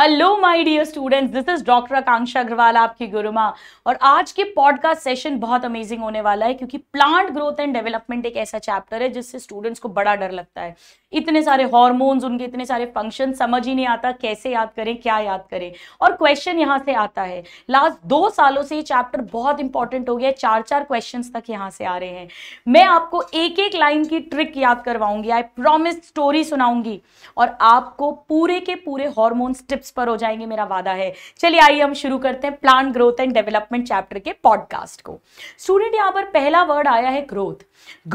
Hello my dear students this is doctor Akanksha Agarwal आपकी गुरुमा और आज के पॉडकास्ट सेशन बहुत अमेजिंग होने वाला है क्योंकि प्लांट ग्रोथ एंड डेवलपमेंट एक ऐसा चैप्टर है जिससे स्टूडेंट्स को बड़ा डर लगता है इतने सारे हॉर्मोन्स उनके इतने सारे फंक्शन समझ ही नहीं आता कैसे याद करें क्या याद करें और क्वेश्चन यहाँ से आता है लास्ट दो सालों से ये चैप्टर बहुत इंपॉर्टेंट हो गया है चार चार क्वेश्चन तक यहाँ से आ रहे हैं मैं आपको एक एक लाइन की ट्रिक याद करवाऊंगी आई प्रोमिस स्टोरी सुनाऊंगी और आपको पूरे के पूरे हॉर्मोन्स टिप्स टिप्स पर हो जाएंगे मेरा वादा है चलिए आइए हम शुरू करते हैं plant growth and development chapter के पॉडकास्ट को स्टूडेंट यहां पर पहला वर्ड आया है ग्रोथ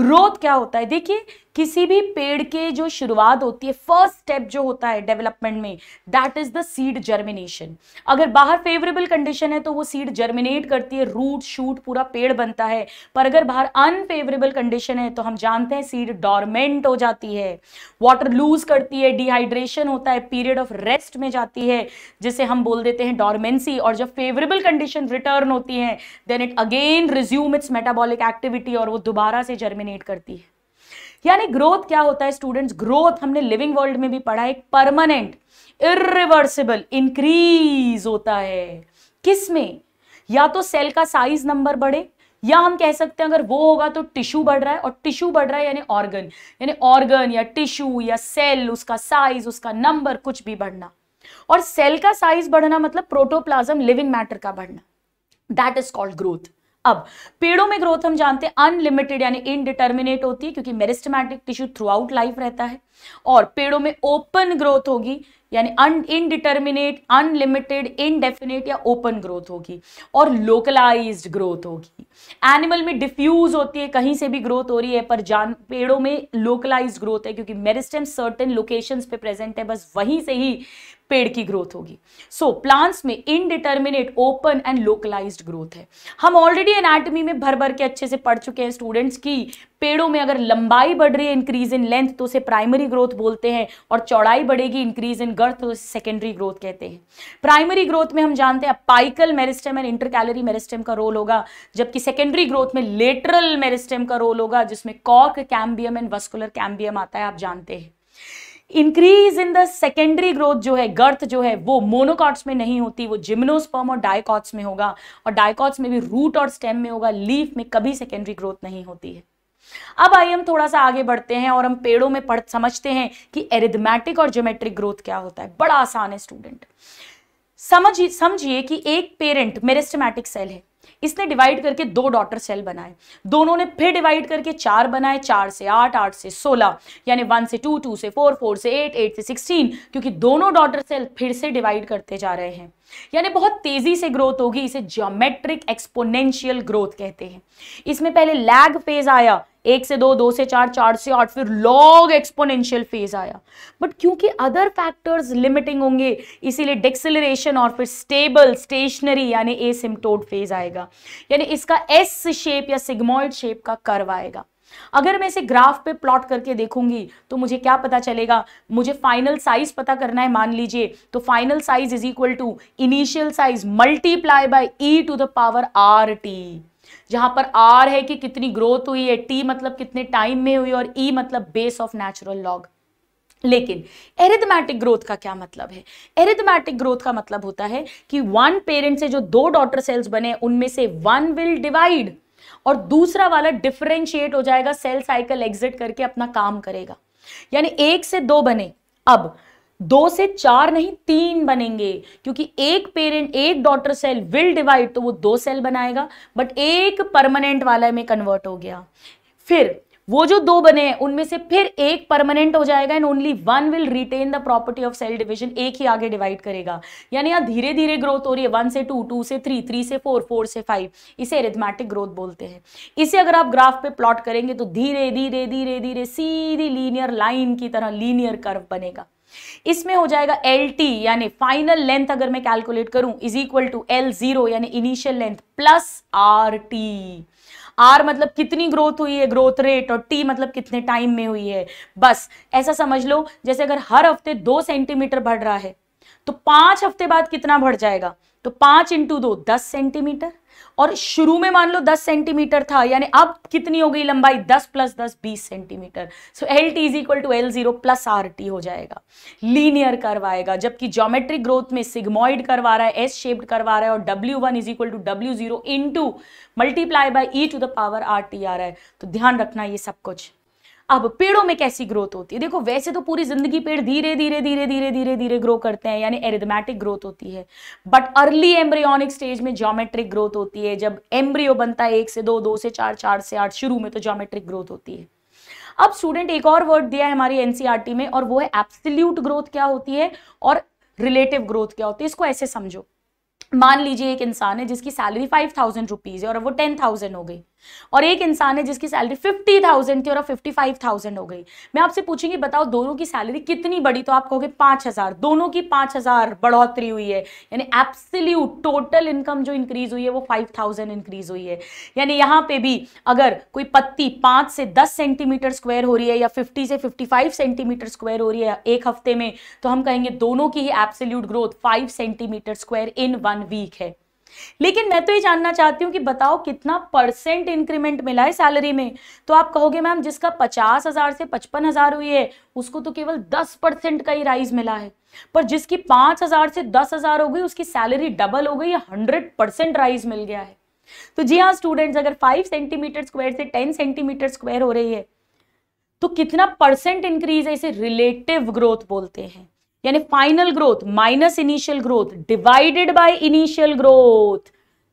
ग्रोथ क्या होता है देखिए किसी भी पेड़ के जो शुरुआत होती है फर्स्ट स्टेप जो होता है डेवलपमेंट में that is the seed germination अगर बाहर फेवरेबल कंडीशन है तो वो सीड जर्मिनेट करती है रूट शूट पूरा पेड़ बनता है पर अगर बाहर अनफेवरेबल कंडीशन है तो हम जानते हैं सीड डॉर्मेंट हो जाती है वाटर लूज करती है डिहाइड्रेशन होता है पीरियड ऑफ रेस्ट में जाती है जिसे हम बोल देते हैं डॉर्मेंसी और जब फेवरेबल कंडीशन रिटर्न होती है then it again resume its metabolic activity और वो दोबारा से जर्मिनेट करती है यानी ग्रोथ क्या होता है स्टूडेंट्स ग्रोथ हमने लिविंग वर्ल्ड में भी पढ़ा है परमानेंट इिवर्सिबल इंक्रीज होता है किस में या तो सेल का साइज नंबर बढ़े या हम कह सकते हैं अगर वो होगा तो टिश्यू बढ़ रहा है और टिश्यू बढ़ रहा है यानी ऑर्गन यानी ऑर्गन या टिश्यू या सेल उसका साइज उसका नंबर कुछ भी बढ़ना और सेल का साइज बढ़ना मतलब प्रोटोप्लाज्म लिविंग मैटर का बढ़ना दैट इज कॉल्ड ग्रोथ अब पेड़ों में ग्रोथ हम जानते हैं अनलिमिटेड यानी इनडिटर्मिनेट होती है क्योंकि meristematic tissue throughout life रहता है और पेड़ों में ओपन ग्रोथ होगी यानी अन इनडिटर्मिनेट अनलिमिटेड इनडेफिनेट या ओपन ग्रोथ होगी और लोकलाइज्ड ग्रोथ होगी एनिमल में डिफ्यूज होती है कहीं से भी ग्रोथ हो रही है पर जान पेड़ों में लोकलाइज्ड ग्रोथ है क्योंकि मेरिस्टम सर्टेन लोकेशंस पे प्रेजेंट है बस वहीं से ही पेड़ की ग्रोथ होगी सो so, प्लांट्स में indeterminate open and localised growth है हम ऑलरेडी एनाटमी में भर भर के अच्छे से पढ़ चुके हैं स्टूडेंट्स की पेड़ों में अगर लंबाई बढ़ रही है इंक्रीज इन लेंथ तो उसे प्राइमरी ग्रोथ बोलते हैं और चौड़ाई बढ़ेगी इंक्रीज इन गर्थ तो उसे सेकेंडरी ग्रोथ कहते हैं प्राइमरी ग्रोथ में हम जानते हैं apical meristem and intercalary meristem का रोल होगा जबकि सेकेंडरी ग्रोथ में लेटरल मेरिस्टम का रोल होगा जिसमें कॉक कैम्बियम एंड वस्कुलर कैम्बियम आता है आप जानते हैं increase in the secondary growth जो है गर्थ जो है वो मोनोकॉट्स में नहीं होती वो जिम्नोस्पर्म और डायकॉट्स में होगा और डायकॉट्स में भी रूट और स्टेम में होगा लीफ में कभी सेकेंडरी ग्रोथ नहीं होती है अब आइए हम थोड़ा सा आगे बढ़ते हैं और हम पेड़ों में पढ़ समझते हैं कि एरिथमेटिक और ज्योमेट्रिक ग्रोथ क्या होता है बड़ा आसान है स्टूडेंट समझिए समझिए कि एक पेरेंट मेरिस्टमैटिक सेल है इसने डिवाइड करके दो डॉटर सेल बनाए दोनों ने फिर डिवाइड करके चार बनाए चार से आठ आठ से सोलह यानी वन से टू टू से फोर फोर से एट एट से सिक्सटीन क्योंकि दोनों डॉटर सेल फिर से डिवाइड करते जा रहे हैं यानी बहुत तेजी से ग्रोथ होगी इसे ज्योमेट्रिक एक्सपोनेंशियल ग्रोथ कहते हैं इसमें पहले लैग फेज आया एक से दो दो से चार चार से आठ फिर लॉन्ग एक्सपोनेंशियल फेज आया बट क्योंकि अदर फैक्टर्स लिमिटिंग होंगे इसीलिए डेक्सिलेशन और फिर स्टेबल स्टेशनरी यानी ए फेज आएगा यानी इसका एस शेप या सिग्मोइड शेप का कर्व आएगा अगर मैं इसे ग्राफ पे प्लॉट करके देखूंगी तो मुझे क्या पता चलेगा मुझे फाइनल साइज पता करना है मान लीजिए तो final size is equal to initial size multiply by e to the power r t जहां पर आर है कि कितनी ग्रोथ हुई है टी मतलब कितने टाइम में हुई और ई e मतलब बेस ऑफ नेचुरल लॉग लेकिन एरिथमेटिक ग्रोथ का क्या मतलब है एरिथमेटिक ग्रोथ का मतलब होता है कि वन पेरेंट से जो दो डॉटर सेल्स बने उनमें से वन विल डिवाइड और दूसरा वाला डिफरेंशिएट हो जाएगा सेल साइकिल एग्जिट करके अपना काम करेगा यानी एक से दो बने अब दो से चार नहीं तीन बनेंगे क्योंकि एक पेरेंट एक डॉटर सेल विल डिवाइड तो वो दो सेल बनाएगा बट एक परमानेंट वाला में कन्वर्ट हो गया फिर वो जो दो बने हैं उनमें से फिर एक परमानेंट हो जाएगा and only one will retain the property of cell division एक ही आगे डिवाइड करेगा यानी यहाँ धीरे धीरे ग्रोथ हो रही है वन से टू टू से थ्री थ्री से फोर फोर से फाइव इसे एरिथमेटिक ग्रोथ बोलते हैं इसे अगर आप ग्राफ पे प्लॉट करेंगे तो धीरे धीरे धीरे धीरे सीधी लीनियर लाइन की तरह लीनियर कर्व बनेगा इसमें हो जाएगा एल टी यानी फाइनल लेंथ अगर मैं कैलकुलेट करूं is equal to L zero यानी initial length plus r t r मतलब कितनी ग्रोथ हुई है ग्रोथ रेट और टी मतलब कितने टाइम में हुई है बस ऐसा समझ लो जैसे अगर हर हफ्ते दो सेंटीमीटर बढ़ रहा है तो पांच हफ्ते बाद कितना बढ़ जाएगा तो पांच इंटू दो दस सेंटीमीटर और शुरू में मान लो 10 सेंटीमीटर था यानी अब कितनी हो गई लंबाई 10 plus 10 20 centimetre so L T is equal to L zero plus r t हो जाएगा लीनियर करवाएगा जबकि ज्योमेट्रिक ग्रोथ में सिग्मोइड करवा रहा है एस शेप्ड करवा रहा है और W one is equal to W zero into multiply by e to the power r t आ रहा है तो ध्यान रखना ये सब कुछ अब पेड़ों में कैसी ग्रोथ होती है देखो वैसे तो पूरी जिंदगी पेड़ धीरे धीरे धीरे धीरे धीरे धीरे ग्रो करते हैं यानी एरिथमेटिक ग्रोथ होती है बट अर्ली एम्ब्रियोनिक स्टेज में ज्योमेट्रिक ग्रोथ होती है जब एम्ब्रियो बनता है एक से दो दो से चार चार से आठ शुरू में तो ज्योमेट्रिक ग्रोथ होती है अब स्टूडेंट एक और वर्ड दिया है हमारी एनसीआरटी e में और वो है एब्सोल्यूट ग्रोथ क्या होती है और रिलेटिव ग्रोथ क्या होती है इसको ऐसे समझो मान लीजिए एक इंसान है जिसकी सैलरी फाइव थाउजेंड रुपीज है और वो टेन थाउजेंड हो गई और एक इंसान है जिसकी सैलरी फिफ्टी थाउजेंड थी और अब फिफ्टी फाइव थाउजेंड हो गई मैं आपसे पूछूंगी बताओ दोनों की सैलरी कितनी बड़ी तो आप कहोगे पांच हज़ार दोनों की पांच हज़ार बढ़ोतरी हुई है यानी एप्सल्यूट टोटल इनकम जो इंक्रीज हुई है वो फाइव थाउजेंड इंक्रीज हुई है यानी यहां पे भी अगर कोई पत्ती पांच से दस सेंटीमीटर स्क्वायर हो रही है या फिफ्टी से फिफ्टी फाइव सेंटीमीटर स्क्वायर हो रही है एक हफ्ते में तो हम कहेंगे दोनों की ही absolute growth five centimetre square in one week है लेकिन मैं तो ये जानना चाहती हूँ कि बताओ कितना परसेंट इंक्रीमेंट मिला है सैलरी में तो आप कहोगे मैम जिसका पचास हजार से पचपन हजार हुई है उसको तो केवल दस परसेंट का ही राइज मिला है पर जिसकी पांच हजार से दस हजार हो गई उसकी सैलरी डबल हो गई हंड्रेड परसेंट राइज मिल गया है तो जी हाँ स्टूडेंट्स अगर फाइव सेंटीमीटर स्क्वायर से टेन सेंटीमीटर स्क्वायर हो रही है तो कितना परसेंट इंक्रीज है इसे रिलेटिव ग्रोथ बोलते हैं यानी final growth minus initial growth divided by initial growth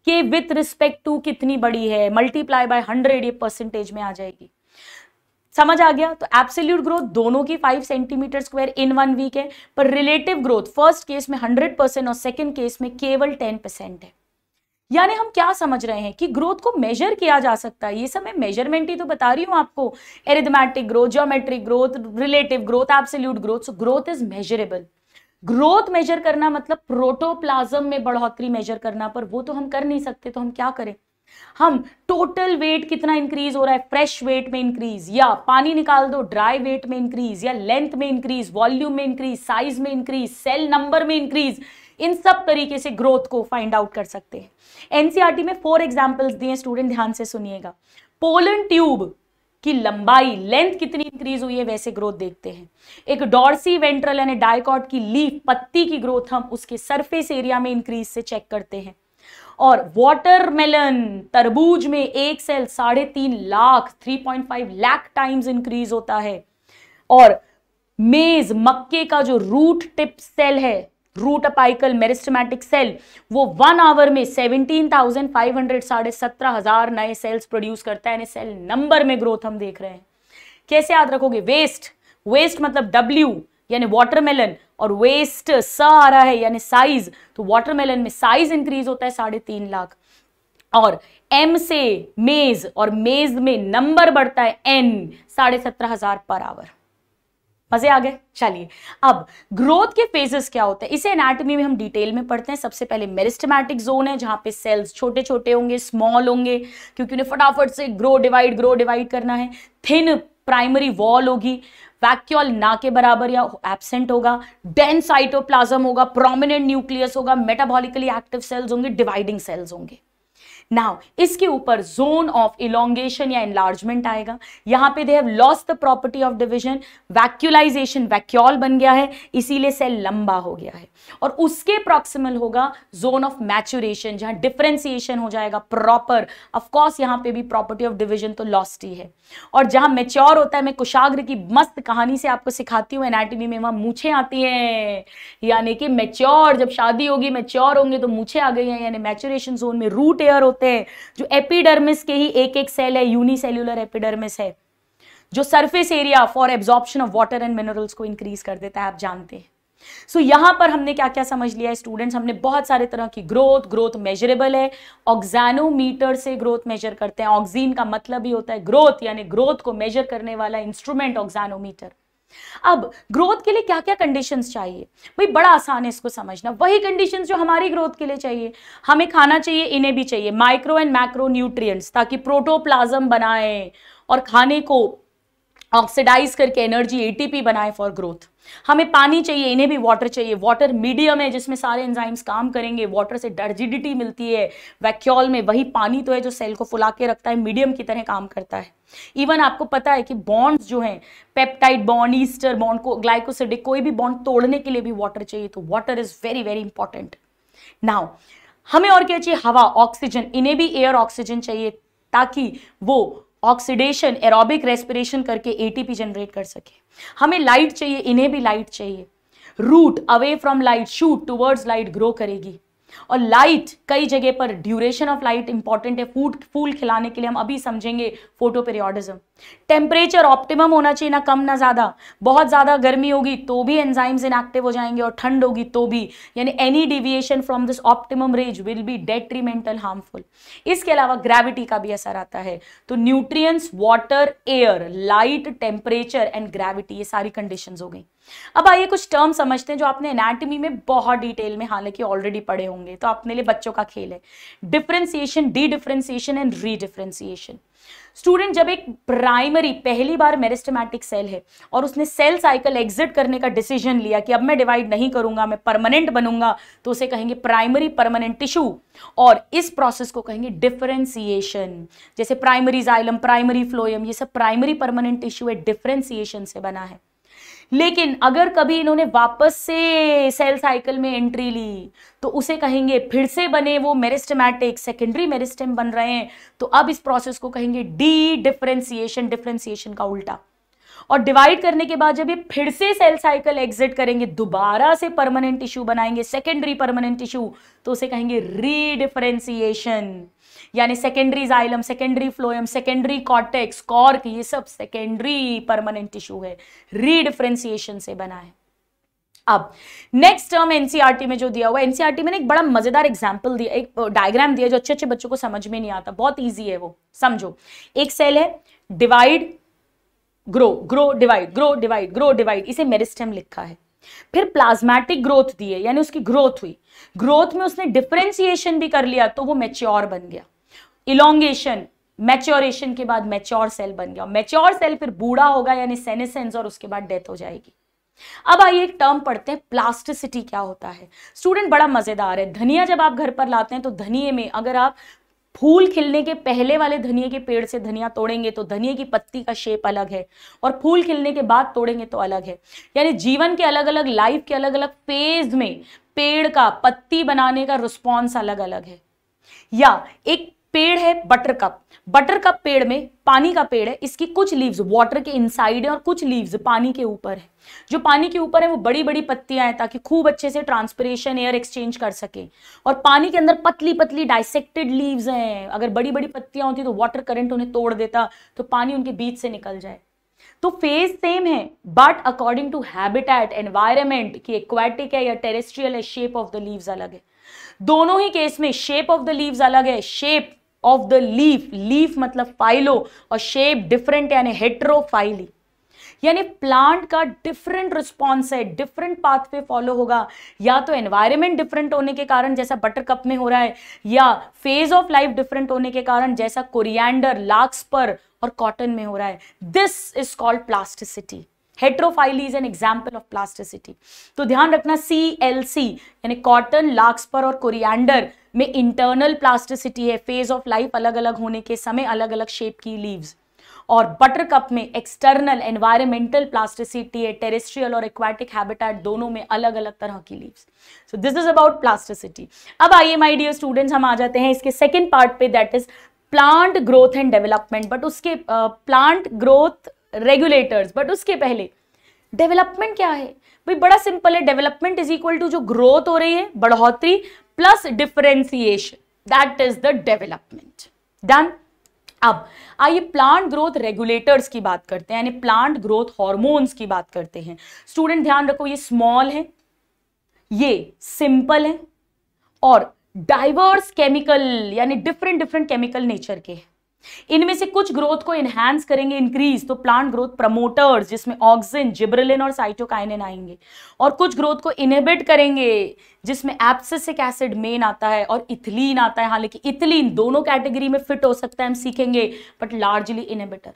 के विथ रिस्पेक्ट टू कितनी बड़ी है मल्टीप्लाई बाय हंड्रेड ये परसेंटेज में आ जाएगी समझ आ गया तो एब्सोल्यूट ग्रोथ दोनों की five centimetre square in one week है पर रिलेटिव ग्रोथ फर्स्ट केस में हंड्रेड परसेंट और सेकेंड केस में केवल टेन परसेंट है यानी हम क्या समझ रहे हैं कि ग्रोथ को मेजर किया जा सकता है ये सब मैं मेजरमेंट ही तो बता रही हूँ आपको arithmetic growth geometric growth relative growth absolute growth so growth is measurable growth measure करना मतलब प्रोटोप्लाज्म में बढ़ोतरी मेजर करना पर वो तो हम कर नहीं सकते तो हम क्या करें हम टोटल वेट कितना इंक्रीज हो रहा है फ्रेश वेट में इंक्रीज या पानी निकाल दो ड्राई वेट में इंक्रीज या लेंथ में इंक्रीज वॉल्यूम में इंक्रीज साइज में इंक्रीज सेल नंबर में इंक्रीज इन सब तरीके से ग्रोथ को फाइंड आउट कर सकते हैं एनसीआरटी e में फोर एग्जाम्पल्स दिए स्टूडेंट ध्यान से सुनिएगा पोलन ट्यूब की लंबाई लेंथ कितनी इंक्रीज हुई है वैसे ग्रोथ देखते हैं एक डॉर्सी वेंट्रल यानी डायकॉट की लीफ पत्ती की ग्रोथ हम उसके सरफेस एरिया में इंक्रीज से चेक करते हैं और वाटरमेलन तरबूज में एक सेल साढ़े तीन lakh three point five lakh times increase होता है और मेज मक्के का जो रूट टिप सेल है रूट अपाइकल मेरिस्टमैटिक सेल वो वन आवर में सेवनटीन थाउजेंड फाइव हंड्रेड साढ़े सत्रह हजार नए सेल्स प्रोड्यूस करता है सेल नंबर में ग्रोथ हम देख रहे हैं कैसे याद रखोगे वेस्ट वेस्ट मतलब डब्ल्यू यानी वाटरमेलन और वेस्ट स आ रहा है यानी साइज तो वाटरमेलन में साइज इंक्रीज होता है साढ़े तीन लाख और एम से मेज और मेज में नंबर बढ़ता है एन साढ़े सत्रह हजार पर आवर मजे आ गए चलिए अब ग्रोथ के फेजेस क्या होते हैं इसे एनाटॉमी में हम डिटेल में पढ़ते हैं सबसे पहले मेरिस्टमैटिक जोन है जहां पे सेल्स छोटे छोटे होंगे स्मॉल होंगे क्योंकि उन्हें फटाफट से ग्रो डिवाइड ग्रो डिवाइड करना है थिन प्राइमरी वॉल होगी वैक्यूल ना के बराबर या एबसेंट होगा डेंस साइटोप्लाज्म होगा प्रोमिनेंट न्यूक्लियस होगा मेटाबॉलिकली एक्टिव सेल्स होंगे डिवाइडिंग सेल्स होंगे नाउ इसके ऊपर जोन ऑफ इलोंगेशन या इनलार्जमेंट आएगा यहां पे they have lost the property of division vacuolization vacuole बन गया है इसीलिए सेल लंबा हो गया है और उसके प्रॉक्सिमल होगा जोन ऑफ मैच्यूरेशन जहां डिफ्रेंसिएशन हो जाएगा प्रॉपर ऑफकोर्स यहां पे भी प्रॉपर्टी ऑफ डिविजन तो लॉस्ट ही है और जहां मेच्योर होता है मैं कुशाग्र की मस्त कहानी से आपको सिखाती हूँ एनाटमी में वहां मूछे आती है यानी कि मेच्योर जब शादी होगी मेच्योर होंगे तो मूछे आ गई है यानी मैच्योरेशन जोन में रूट एयर होता होते हैं जो एपिडर्मिस के ही एक एक सेल है यूनिसेल्यूलर एपिडर्मिस है जो surface area for absorption of water and minerals को इंक्रीज कर देता है आप जानते हैं सो so, यहां पर हमने क्या क्या समझ लिया है स्टूडेंट्स हमने बहुत सारे तरह की ग्रोथ ग्रोथ मेजरेबल है ऑक्जानोमीटर से ग्रोथ मेजर करते हैं ऑक्जीन का मतलब ही होता है ग्रोथ यानी ग्रोथ को मेजर करने वाला इंस्ट्रूमेंट ऑक्जानोमीटर अब ग्रोथ के लिए क्या क्या कंडीशंस चाहिए भाई बड़ा आसान है इसको समझना वही कंडीशंस जो हमारी ग्रोथ के लिए चाहिए हमें खाना चाहिए इन्हें भी चाहिए माइक्रो एंड मैक्रो न्यूट्रिएंट्स ताकि प्रोटोप्लाज्म बनाए और खाने को ऑक्सीडाइज करके एनर्जी एटीपी बनाए फॉर ग्रोथ हमें पानी चाहिए इन्हें भी वाटर चाहिए वाटर मीडियम है जिसमें सारे एंजाइम्स काम करेंगे वाटर से डर्जिडिटी मिलती है वैक्यूल में वही पानी तो है जो सेल को फुला के रखता है मीडियम की तरह काम करता है इवन आपको पता है कि बॉन्ड्स जो हैं पेप्टाइड बॉन्ड ईस्टर बॉन्ड को ग्लाइकोसिडिक कोई भी बॉन्ड तोड़ने के लिए भी वाटर चाहिए तो water is very very important now हमें और क्या चाहिए हवा ऑक्सीजन इन्हें भी एयर ऑक्सीजन चाहिए ताकि वो ऑक्सीडेशन एरोबिक रेस्पिरेशन करके एटीपी जनरेट कर सके हमें लाइट चाहिए इन्हें भी लाइट चाहिए root away from light shoot towards light grow करेगी और लाइट कई जगह पर ड्यूरेशन ऑफ लाइट इंपॉर्टेंट है फूड फूल खिलाने के लिए हम अभी समझेंगे पेरियोडिज्म टेम्परेचर ऑप्टिमम होना चाहिए ना कम ना ज़्यादा बहुत ज़्यादा गर्मी होगी तो भी एंजाइम्स इनएक्टिव हो जाएंगे और ठंड होगी तो भी यानी any deviation from this optimum range will be detrimental harmful इसके अलावा ग्रेविटी का भी असर आता है तो nutrient water air light temperature and gravity ये सारी कंडीशन हो गई अब आइए कुछ टर्म समझते हैं जो आपने एनाटमी में बहुत डिटेल में हालांकि ऑलरेडी पढ़े होंगे तो अपने लिए बच्चों का खेल है differentiation dedifferentiation and redifferentiation student जब एक प्राइमरी पहली बार मेरिस्टमैटिक सेल है और उसने सेल साइकिल एग्जिट करने का डिसीजन लिया कि अब मैं डिवाइड नहीं करूंगा मैं परमानेंट बनूंगा तो उसे कहेंगे प्राइमरी परमानेंट टिश्यू और इस प्रोसेस को कहेंगे डिफरेंसिएशन जैसे प्राइमरी जाइलम प्राइमरी फ्लोयम ये सब प्राइमरी परमानेंट टिश्यू है डिफरेंसिएशन से बना है लेकिन अगर कभी इन्होंने वापस से सेल साइकिल में एंट्री ली तो उसे कहेंगे फिर से बने वो मेरिस्टमैटिक सेकेंडरी मेरिस्टम बन रहे हैं तो अब इस प्रोसेस को कहेंगे डी डिफ्रेंसिएशन डिफ्रेंसिएशन का उल्टा और डिवाइड करने के बाद जब ये फिर से सेल साइकिल एग्जिट करेंगे दोबारा से परमानेंट इश्यू बनाएंगे सेकेंडरी परमानेंट टिश्यू तो उसे कहेंगे रीडिफ्रेंसिएशन यानी secondary xylem secondary phloem secondary cortex cork ये सब सेकेंडरी परमानेंट टिश्यू है रीडिफ्रेंसिएशन से बना है अब नेक्स्ट टर्म एनसीईआरटी में जो दिया हुआ है एनसीईआरटी e में एक बड़ा मजेदार एग्जाम्पल दिया एक डायग्राम दिया जो अच्छे अच्छे बच्चों को समझ में नहीं आता बहुत ईजी है वो समझो एक सेल है divide grow grow divide grow divide grow divide इसे मेरिस्टेम लिखा है फिर प्लाज्मेटिक ग्रोथ दी है यानी उसकी ग्रोथ हुई ग्रोथ में उसने डिफ्रेंसिएशन भी कर लिया तो वो मेच्योर बन गया इलोंगेशन मैच्योरेशन के बाद मैच्योर सेल बन गया मैच्योर सेल फिर बूढ़ा होगा यानी सेनेसेंस और उसके बाद डेथ हो जाएगी अब आइए एक टर्म पढ़ते हैं प्लास्टिसिटी क्या होता है स्टूडेंट बड़ा मजेदार है धनिया जब आप घर पर लाते हैं तो धनिए में अगर आप फूल खिलने के पहले वाले धनिए के पेड़ से धनिया तोड़ेंगे तो धनिए की पत्ती का शेप अलग है और फूल खिलने के बाद तोड़ेंगे तो अलग है यानी जीवन के अलग अलग लाइफ के अलग अलग फेज में पेड़ का पत्ती बनाने का रिस्पॉन्स अलग अलग है या एक पेड़ है बटर कप बटर कप पेड़ में पानी का पेड़ है इसकी कुछ लीव्स वाटर के इनसाइड है और कुछ लीव्स पानी के ऊपर है जो पानी के ऊपर है वो बड़ी बड़ी पत्तियां हैं ताकि खूब अच्छे से ट्रांसपरेशन एयर एक्सचेंज कर सके और पानी के अंदर पतली पतली डाइसेक्टेड लीव्स हैं अगर बड़ी बड़ी पत्तियां होती तो वाटर करंट उन्हें तोड़ देता तो पानी उनके बीच से निकल जाए तो फेज सेम है but according to habitat environment की एक्वाटिक है या टेरेस्ट्रियल है शेप ऑफ द लीव्स अलग है दोनों ही केस में शेप ऑफ द लीव्स अलग है shape of the leaf leaf मतलब फाइलो और शेप डिफरेंट यानी हेट्रोफाइली यानी प्लांट का डिफरेंट रिस्पॉन्स है डिफरेंट पाथवे फॉलो होगा या तो एनवायरमेंट डिफरेंट होने के कारण जैसा बटर कप में हो रहा है या फेज ऑफ लाइफ डिफरेंट होने के कारण जैसा कोरिएंडर पर और कॉटन में हो रहा है this is called plasticity heterophylly is an example of plasticity तो ध्यान रखना सी एल सी यानी कॉटन लाक्सपर और कोरियांडर में इंटरनल प्लास्टिसिटी है फेज ऑफ लाइफ अलग अलग होने के समय अलग अलग शेप की लीव्स और बटर कप में एक्सटर्नल एनवायरमेंटल प्लास्टिसिटी है टेरेस्ट्रियल और एक्वाटिक हैबिटेट दोनों में अलग अलग तरह की leaves so this is about plasticity अब आइए माय डियर स्टूडेंट्स हम आ जाते हैं इसके सेकेंड पार्ट पे that is plant growth and development but उसके प्लांट ग्रोथ रेगुलेटर्स बट उसके पहले डेवलपमेंट क्या है भाई बड़ा सिंपल है डेवलपमेंट इज इक्वल टू जो ग्रोथ हो रही है बढ़ोतरी plus differentiation that is the development done अब आइए प्लांट ग्रोथ रेगुलेटर्स की बात करते हैं यानी प्लांट ग्रोथ हॉर्मोन्स की बात करते हैं स्टूडेंट ध्यान रखो ये स्मॉल है ये सिंपल है और डाइवर्स केमिकल यानी डिफरेंट डिफरेंट केमिकल नेचर के हैं इनमें से कुछ ग्रोथ को एनहेंस करेंगे इंक्रीज तो प्लांट ग्रोथ प्रमोटर्स जिसमें ऑक्सिन जिब्रेलिन और साइटोकाइनिन आएंगे और कुछ ग्रोथ को इनहिबिट करेंगे जिसमें एप्सिसिक एसिड मेन आता है और इथिलीन आता है हालांकि इथिलीन दोनों कैटेगरी में फिट हो सकता है हम सीखेंगे बट लार्जली इनहिबिटर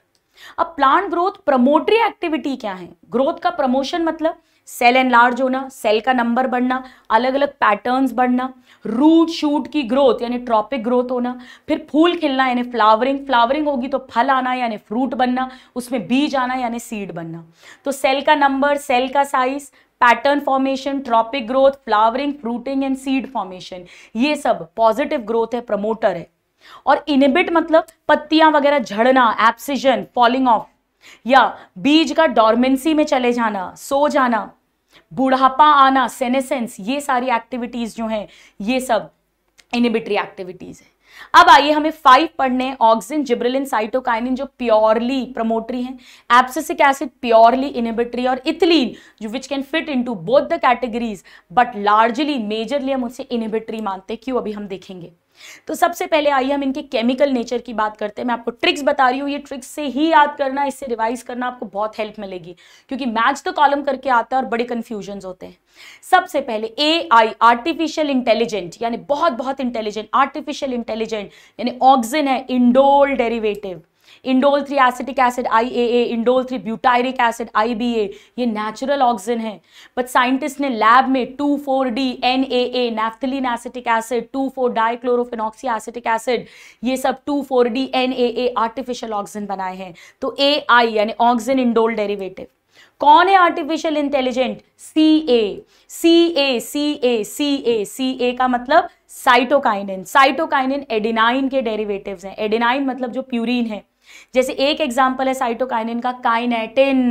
अब प्लांट ग्रोथ प्रमोटरी एक्टिविटी क्या है ग्रोथ का प्रमोशन मतलब सेल एनलार्ज होना सेल का नंबर बढ़ना अलग अलग पैटर्न्स बढ़ना रूट शूट की ग्रोथ यानी ट्रॉपिक ग्रोथ होना फिर फूल खिलना यानी फ्लावरिंग फ्लावरिंग होगी तो फल आना यानी फ्रूट बनना उसमें बीज आना यानी सीड बनना तो सेल का नंबर सेल का size pattern formation tropic growth flowering fruiting and seed formation ये सब पॉजिटिव ग्रोथ है प्रमोटर है और इनिबिट मतलब पत्तियां वगैरह झड़ना एप्सिजन फॉलिंग ऑफ या बीज का डॉर्मेंसी में चले जाना सो जाना बुढ़ापा आना सेनेसेंस ये सारी एक्टिविटीज जो हैं ये सब इनिबिटरी एक्टिविटीज है अब आइए हमें फाइव पढ़ने ऑक्सिन जिब्रिलिन साइटोकाइन जो प्योरली प्रमोटरी हैं एप्सिसिक एसिड प्योरली इनिबिटरी और इथिलीन जो which can fit into both the categories but largely majorly हम उसे इनिबिटरी मानते क्यों अभी हम देखेंगे तो सबसे पहले आइए हम इनके केमिकल नेचर की बात करते हैं मैं आपको ट्रिक्स बता रही हूँ ये ट्रिक्स से ही याद करना इससे रिवाइज करना आपको बहुत हेल्प मिलेगी क्योंकि मैच तो कॉलम करके आता है और बड़े कन्फ्यूजन होते हैं सबसे पहले ए आई आर्टिफिशियल इंटेलिजेंट यानी बहुत बहुत इंटेलिजेंट आर्टिफिशियल इंटेलिजेंट यानी ऑक्सिन है indole derivative indole three acetic acid I A A indole three butyric acid I B A ये नेचुरल ऑक्सीजन है बट साइंटिस्ट ने लैब में two four D N A A naphthalene acetic acid two four dichlorophenoxy acetic acid ये सब two four D N A A artificial auxin बनाए हैं तो A I यानी ऑक्सीजन इंडोल डेरिवेटिव कौन है artificial intelligent C A C A C A C A C A का मतलब साइटोकाइनिन साइटोकाइनिन एडिनाइन के डेरिवेटिव्स हैं एडिनाइन मतलब जो प्यूरिन है जैसे एक एग्जाम्पल है साइटोकाइनिन का काइनेटिन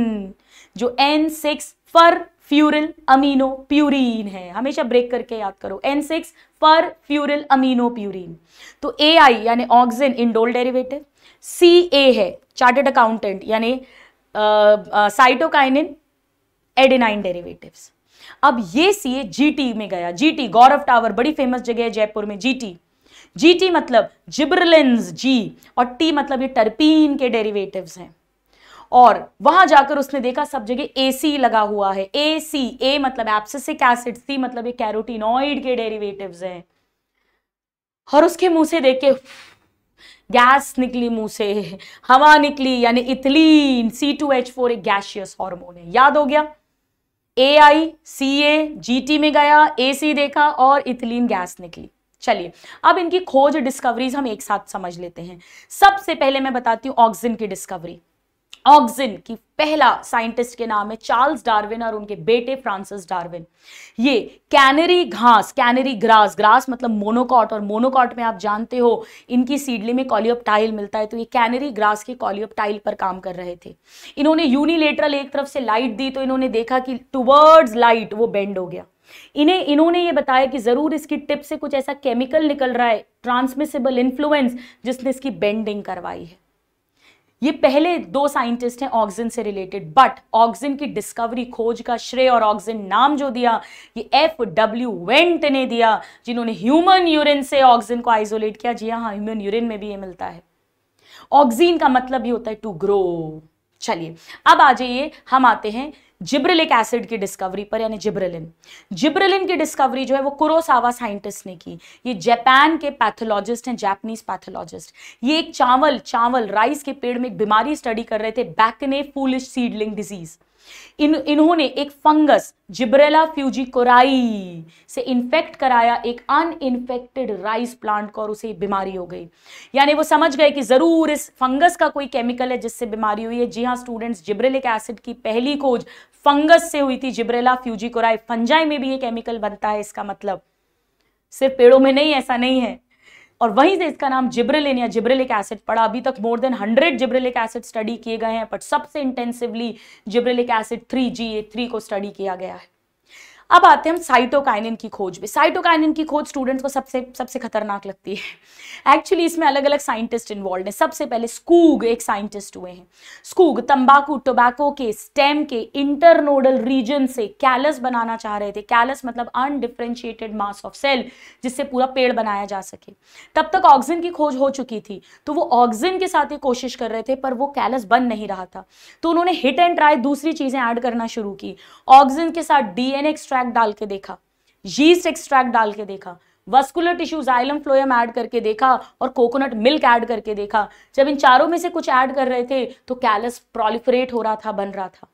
जो N six fur furyl amino purine है हमेशा ब्रेक करके याद करो N six fur furyl amino purine तो ए आई यानी auxin indole derivative C A है चार्टेड अकाउंटेंट यानी साइटोकाइनिन एडेनाइन डेरिवेटिव्स अब ये सी ए जी टी में गया जी टी गौरव टावर बड़ी फेमस जगह है जयपुर में जी टी जीटी मतलब जिब्रलिन्स जी और टी मतलब ये टर्पीन के डेरिवेटिव्स हैं और वहां जाकर उसने देखा सब जगह ए लगा हुआ है ए सी ए मतलब एप्सिसिक एसिड सी मतलब ये कैरोटीनॉइड के डेरिवेटिव्स हैं और उसके मुंह से देख के गैस निकली मुंह से हवा निकली यानी ethylene C two H four एक गैशियस हॉर्मोन है याद हो गया ए आई सी ए जी टी में गया ए सी देखा और इथिलीन गैस निकली चलिए अब इनकी खोज डिस्कवरीज हम एक साथ समझ लेते हैं सबसे पहले मैं बताती हूँ ऑक्सिन की डिस्कवरी ऑक्सिन की पहला साइंटिस्ट के नाम है चार्ल्स डार्विन और उनके बेटे फ्रांसिस डार्विन ये कैनरी घास कैनरी ग्रास ग्रास मतलब मोनोकॉट और मोनोकॉट में आप जानते हो इनकी सीडली में कॉलियोपटाइल मिलता है तो ये कैनरी ग्रास के कॉलियोपटाइल पर काम कर रहे थे इन्होंने यूनिलेटरल एक तरफ से लाइट दी तो इन्होंने देखा कि टूवर्ड्स लाइट वो बेंड हो गया इन्हें इन्होंने ये बताया कि ज़रूर इसकी टिप से कुछ ऐसा केमिकल निकल रहा है ट्रांसमिसेबल इन्फ्लुएंस जिसने इसकी बेंडिंग करवाई है ये पहले दो साइंटिस्ट हैं ऑक्सीजन से रिलेटेड बट ऑक्सीजन की डिस्कवरी खोज का श्रेय और ऑक्सीजन नाम जो दिया ये एफ डब्ल्यू वेंट ने दिया जिन्होंने ह्यूमन यूरिन से ऑक्सीजन को आइसोलेट किया जी हाँ ह्यूमन यूरिन में भी ये मिलता है ऑक्सीजन का मतलब ही होता है टू ग्रो चलिए अब आ जाइए हम आते हैं जिब्रिलिक एसिड की डिस्कवरी पर यानी जिब्रेलिन जिब्रेलिन की डिस्कवरी जो है वो कुरोसावा साइंटिस्ट ने की ये जापान के पैथोलॉजिस्ट हैं जापानीज पैथोलॉजिस्ट ये एक चावल चावल राइस के पेड़ में एक बीमारी स्टडी कर रहे थे बैकने फूलिश सीडलिंग डिजीज़ इन इन्होंने एक फंगस जिब्रेला फ्यूजिकोराई से इन्फेक्ट कराया एक अनइन्फेक्टेड राइस प्लांट को और उसे बीमारी हो गई यानी वो समझ गए कि ज़रूर इस फंगस का कोई केमिकल है जिससे बीमारी हुई है जी हाँ स्टूडेंट्स जिब्रेलिक एसिड की पहली खोज फंगस से हुई थी जिब्रेला फ्यूजिकोराई फंजाई में भी ये केमिकल बनता है इसका मतलब सिर्फ पेड़ों में नहीं ऐसा नहीं है और वहीं से इसका नाम जिब्रेलिन या जिब्रेलिक एसिड पड़ा अभी तक more than hundred gibberellic acid study किए गए हैं बट सबसे intensively gibberellic acid three G A three को स्टडी किया गया है अब आते हैं हम साइटोकाइनिन की खोज पे साइटोकाइनिन की खोज स्टूडेंट्स को सबसे सबसे खतरनाक लगती है एक्चुअली इसमें अलग अलग साइंटिस्ट इन्वॉल्व हैं सबसे पहले स्कूग एक साइंटिस्ट हुए हैं स्कूग तंबाकू टोबैको के स्टेम के इंटरनोडल रीजन से कैलस बनाना चाह रहे थे कैलस मतलब अनडिफ्रेंशिएटेड मास ऑफ सेल जिससे पूरा पेड़ बनाया जा सके तब तक ऑक्सीजन की खोज हो चुकी थी तो वो ऑक्सीजन के साथ ही कोशिश कर रहे थे पर वो कैलस बन नहीं रहा था तो उन्होंने हिट एंड ट्राई दूसरी चीजें ऐड करना शुरू की ऑक्सीजन के साथ डीएनए एक्सट्रैक्ट डाल के देखा यीस्ट एक्सट्रैक्ट डाल के देखा vascular tissues xylem phloem add करके देखा और कोकोनट मिल्क ऐड करके देखा जब इन चारों में से कुछ ऐड कर रहे थे तो कैलस प्रोलिफरेट हो रहा था बन रहा था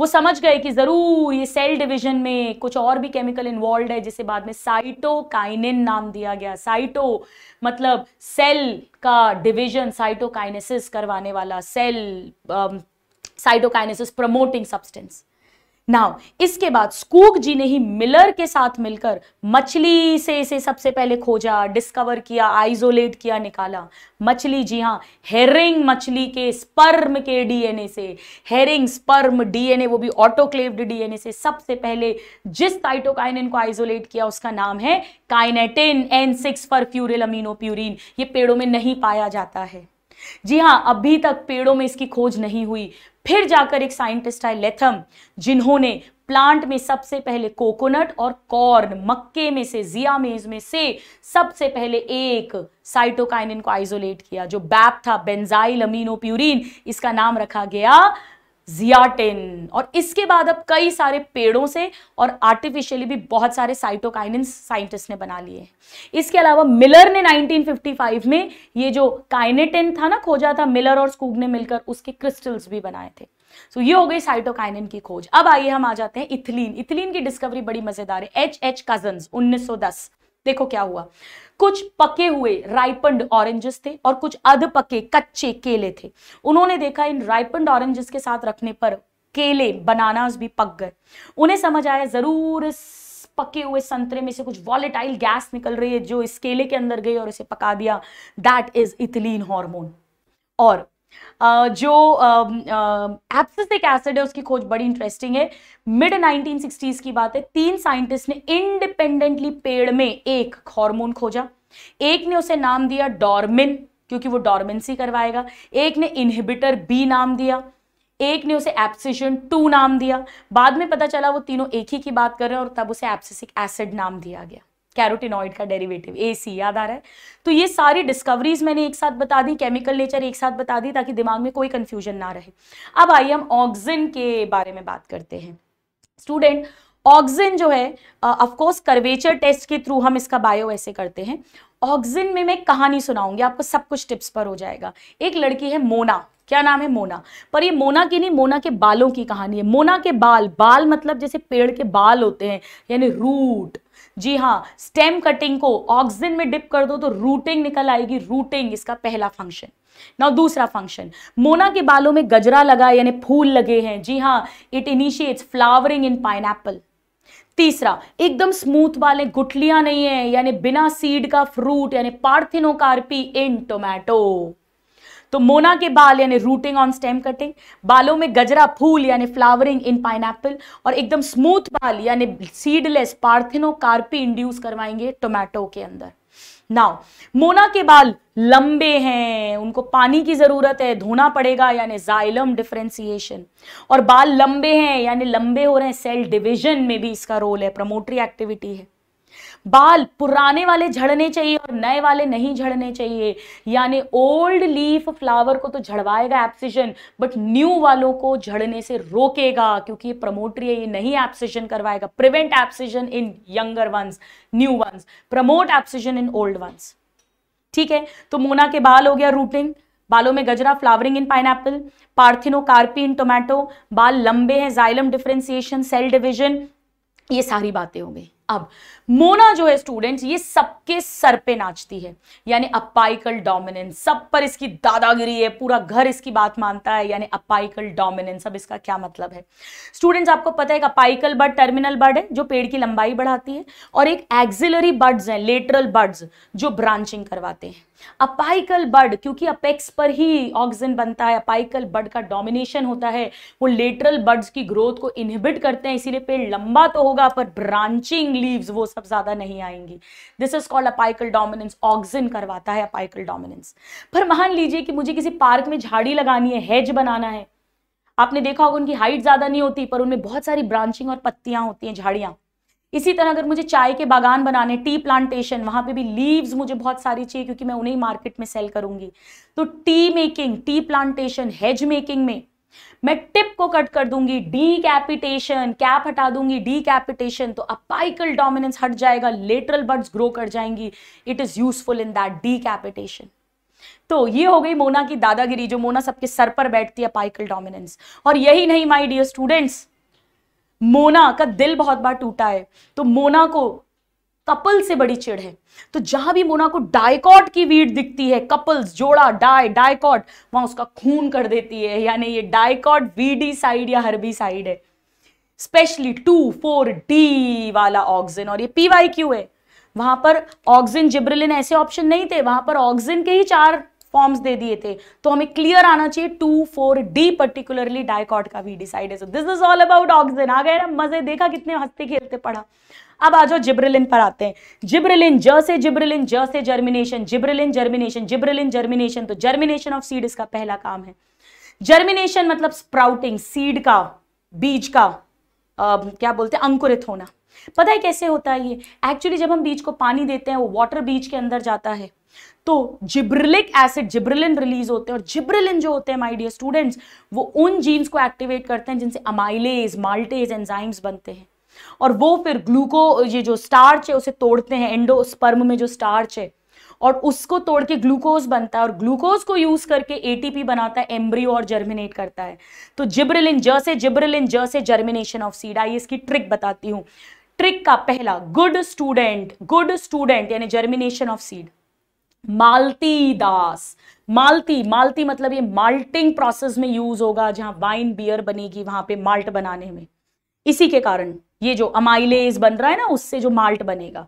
वो समझ गए कि ज़रूर ये सेल डिवीजन में कुछ और भी केमिकल इन्वॉल्व है जिसे बाद में साइटोकाइनिन नाम दिया गया साइटो मतलब सेल का डिवीजन साइटोकाइनेसिस करवाने वाला cell cytokinesis promoting substance now इसके बाद स्कूक जी ने ही मिलर के साथ मिलकर मछली से इसे सबसे पहले खोजा डिस्कवर किया आइसोलेट किया निकाला मछली जी हाँ हेरिंग मछली के स्पर्म के डीएनए से हेरिंग स्पर्म डीएनए वो भी ऑटोक्लेव्ड डीएनए से सबसे पहले जिस साइटोकाइनिन को आइसोलेट किया उसका नाम है काइनेटिन एन सिक्स पर फ्यूरिल अमीनो प्यूरिन ये पेड़ों में नहीं पाया जाता है जी हाँ अभी तक पेड़ों में इसकी खोज नहीं हुई फिर जाकर एक साइंटिस्ट आए लेथम जिन्होंने प्लांट में सबसे पहले कोकोनट और कॉर्न मक्के में से जिया मेज में से सबसे पहले एक साइटोकाइनिन को आइसोलेट किया जो बैप था बेंजाइल अमीनो प्यूरिन इसका नाम रखा गया जियाटिन और इसके बाद अब कई सारे पेड़ों से और आर्टिफिशियली भी बहुत सारे साइटोकाइनिन साइंटिस्ट ने बना लिए हैं इसके अलावा मिलर ने 1955 में ये जो काइनेटिन था ना खोजा था मिलर और स्कूग ने मिलकर उसके क्रिस्टल्स भी बनाए थे सो so, ये हो गई साइटोकाइनिन की खोज अब आइए हम आ जाते हैं इथिलीन इथिलीन की डिस्कवरी बड़ी मजेदार है एच एच कजन उन्नीस देखो क्या हुआ कुछ पके हुए राइपंड ऑरेंजेस थे और कुछ अध पके कच्चे केले थे उन्होंने देखा इन राइपंड ऑरेंजेस के साथ रखने पर केले बनानास भी पक गए उन्हें समझ आया जरूर पके हुए संतरे में से कुछ वॉलेटाइल गैस निकल रही है जो इस केले के अंदर गई और इसे पका दिया दैट इज इथिलीन हॉर्मोन और जो एप्सिक एसिड है उसकी खोज बड़ी इंटरेस्टिंग है मिड 1960s की बात है तीन साइंटिस्ट ने इंडिपेंडेंटली पेड़ में एक हॉर्मोन खोजा एक ने उसे नाम दिया डॉर्मिन क्योंकि वो डॉर्मेंसी करवाएगा एक ने इनहिबिटर बी नाम दिया एक ने उसे एप्सिशन टू नाम दिया बाद में पता चला वो तीनों एक ही की बात कर रहे हैं और तब उसे एप्सिसिक एसिड नाम दिया गया कैरोटिनॉइड का डेरिवेटिव ए सी याद आ रहा है तो ये सारी डिस्कवरीज मैंने एक साथ बता दी केमिकल नेचर एक साथ बता दी ताकि दिमाग में कोई कन्फ्यूजन ना रहे अब आइए हम ऑक्सिन के बारे में बात करते हैं स्टूडेंट ऑक्सिन जो है ऑफकोर्स कर्वेचर टेस्ट के थ्रू हम इसका बायो ऐसे करते हैं ऑक्सिन में मैं कहानी सुनाऊंगी आपको सब कुछ टिप्स पर हो जाएगा एक लड़की है मोना क्या नाम है मोना पर ये मोना की नहीं मोना के बालों की कहानी है मोना के बाल बाल मतलब जैसे पेड़ के बाल होते हैं यानी रूट जी हाँ स्टेम कटिंग को ऑक्सीजन में डिप कर दो तो रूटिंग निकल आएगी रूटिंग इसका पहला फंक्शन नाउ दूसरा फंक्शन मोना के बालों में गजरा लगा यानी फूल लगे हैं जी हाँ it initiates flowering in pine तीसरा एकदम स्मूथ वाले गुठलियां नहीं है यानी बिना सीड का फ्रूट यानी पार्थिनोकार्पी इन टोमैटो तो मोना के बाल यानी रूटिंग ऑन स्टेम कटिंग बालों में गजरा फूल यानी फ्लावरिंग इन पाइन और एकदम स्मूथ बाल यानी सीडलेस पार्थिनो कार्पी इंड्यूस करवाएंगे टोमेटो के अंदर नाउ मोना के बाल लंबे हैं उनको पानी की जरूरत है धोना पड़ेगा यानी जाइलम डिफ्रेंसिएशन और बाल लंबे हैं यानी लंबे हो रहे हैं सेल डिविजन में भी इसका रोल है प्रमोटरी एक्टिविटी है बाल पुराने वाले झड़ने चाहिए और नए वाले नहीं झड़ने चाहिए यानी ओल्ड लीफ फ्लावर को तो झड़वाएगा एप्सिशन बट न्यू वालों को झड़ने से रोकेगा क्योंकि ये प्रमोटरी है ये नहीं एप्सिशन करवाएगा prevent abscission in younger ones new ones promote abscission in old ones ठीक है तो मोना के बाल हो गया रूटिंग बालों में गजरा flowering in pine parthenocarpy in tomato बाल लंबे हैं जाइलम डिफ्रेंसिएशन सेल डिविजन ये सारी बातें हो गई अब मोना जो है स्टूडेंट ये सबके सर पे नाचती है यानी अपाइकल डोमिनेंस सब पर इसकी दादागिरी है पूरा घर इसकी बात मानता है यानी अपाइकल डोमिनेंस अब इसका क्या मतलब है स्टूडेंट्स आपको पता है एक अपाइकल बर्ड टर्मिनल बर्ड है जो पेड़ की लंबाई बढ़ाती है और एक एक्सिलरी बर्ड्स हैं लेटरल बर्ड्स जो ब्रांचिंग करवाते हैं अपाइकल बड क्योंकि अपेक्स पर ही ऑक्सीजन बनता है अपाइकल बड का डोमिनेशन होता है वो लेटरल बड्स की ग्रोथ को इनहिबिट करते हैं इसीलिए पेड़ लंबा तो होगा पर ब्रांचिंग लीव्स वो सब ज्यादा नहीं आएंगी this is called apical dominance auxin करवाता है अपाइकल डोमिनेंस पर मान लीजिए कि मुझे किसी पार्क में झाड़ी लगानी है हेज बनाना है आपने देखा होगा उनकी हाइट ज्यादा नहीं होती पर उनमें बहुत सारी ब्रांचिंग और पत्तियां होती हैं झाड़ियां इसी तरह अगर मुझे चाय के बागान बनाने टी प्लांटेशन वहां पे भी लीव्स मुझे बहुत सारी चाहिए क्योंकि मैं उन्हें मार्केट में सेल करूंगी तो tea making tea plantation hedge making में मैं टिप को कट कर दूंगी डी कैपिटेशन कैप हटा दूंगी डी कैपिटेशन तो अपाइकल डोमिनेंस हट जाएगा लेटरल बर्ड्स ग्रो कर जाएंगी it is useful in that decapitation तो ये हो गई मोना की दादागिरी जो मोना सबके सर पर बैठती है अपाइकल डोमिनेंस और यही नहीं माई डियर स्टूडेंट्स मोना का दिल बहुत बार टूटा है तो मोना को कपल से बड़ी चिड़ है तो जहां भी मोना को डायकॉट की वीड दिखती है कपल्स जोड़ा डाय डायकॉट वहां उसका खून कर देती है यानी ये डायकॉट वीडी साइड या हरबी साइड है स्पेशली टू फोर डी वाला ऑक्सीजन और ये पी वाई क्यू है वहां पर ऑक्सीजन जिब्रिलिन ऐसे ऑप्शन नहीं थे वहां पर ऑक्सीजन के ही चार फॉर्म्स दे दिए थे तो हमें क्लियर आना चाहिए two four D particularly dicot का भी डिसाइड है so this is all about auxin आ गए ना मजे देखा कितने हंसते खेलते पढ़ा अब आ जाओ जिब्रिलिन पर आते हैं जिब्रिलिन ज से जिब्रिलिन ज से germination gibberellin germination gibberellin germination तो जर्मिनेशन ऑफ सीड इसका पहला काम है जर्मिनेशन मतलब स्प्राउटिंग सीड का बीज का आ, क्या बोलते हैं अंकुरित होना पता है कैसे होता है ये एक्चुअली जब हम बीज को पानी देते हैं वो वाटर बीज के अंदर जाता है तो जिब्रिलिक एसिड जिब्रिलिन रिलीज होते हैं और जिब्रिलिन जो होते हैं माय डियर स्टूडेंट्स वो उन जीन्स को एक्टिवेट करते हैं जिनसे अमाइलेज माल्टेज एंजाइम्स बनते हैं और वो फिर ग्लूको ये जो स्टार्च है उसे तोड़ते हैं एंडोस्पर्म में जो स्टार्च है और उसको तोड़ के ग्लूकोज बनता है और ग्लूकोज को यूज करके एटीपी बनाता है एम्ब्रियो और जर्मिनेट करता है तो जिब्रिलिन जैसे जिब्रिलिन जैसे जर्मिनेशन ऑफ सीड आई इसकी ट्रिक बताती हूँ ट्रिक का पहला गुड स्टूडेंट गुड स्टूडेंट यानी germination of seed Malti Das Malti Malti मतलब ये माल्टिंग प्रोसेस में यूज होगा जहां वाइन बियर बनेगी वहां पे माल्ट बनाने में इसी के कारण ये जो अमाइलेज बन रहा है ना उससे जो माल्ट बनेगा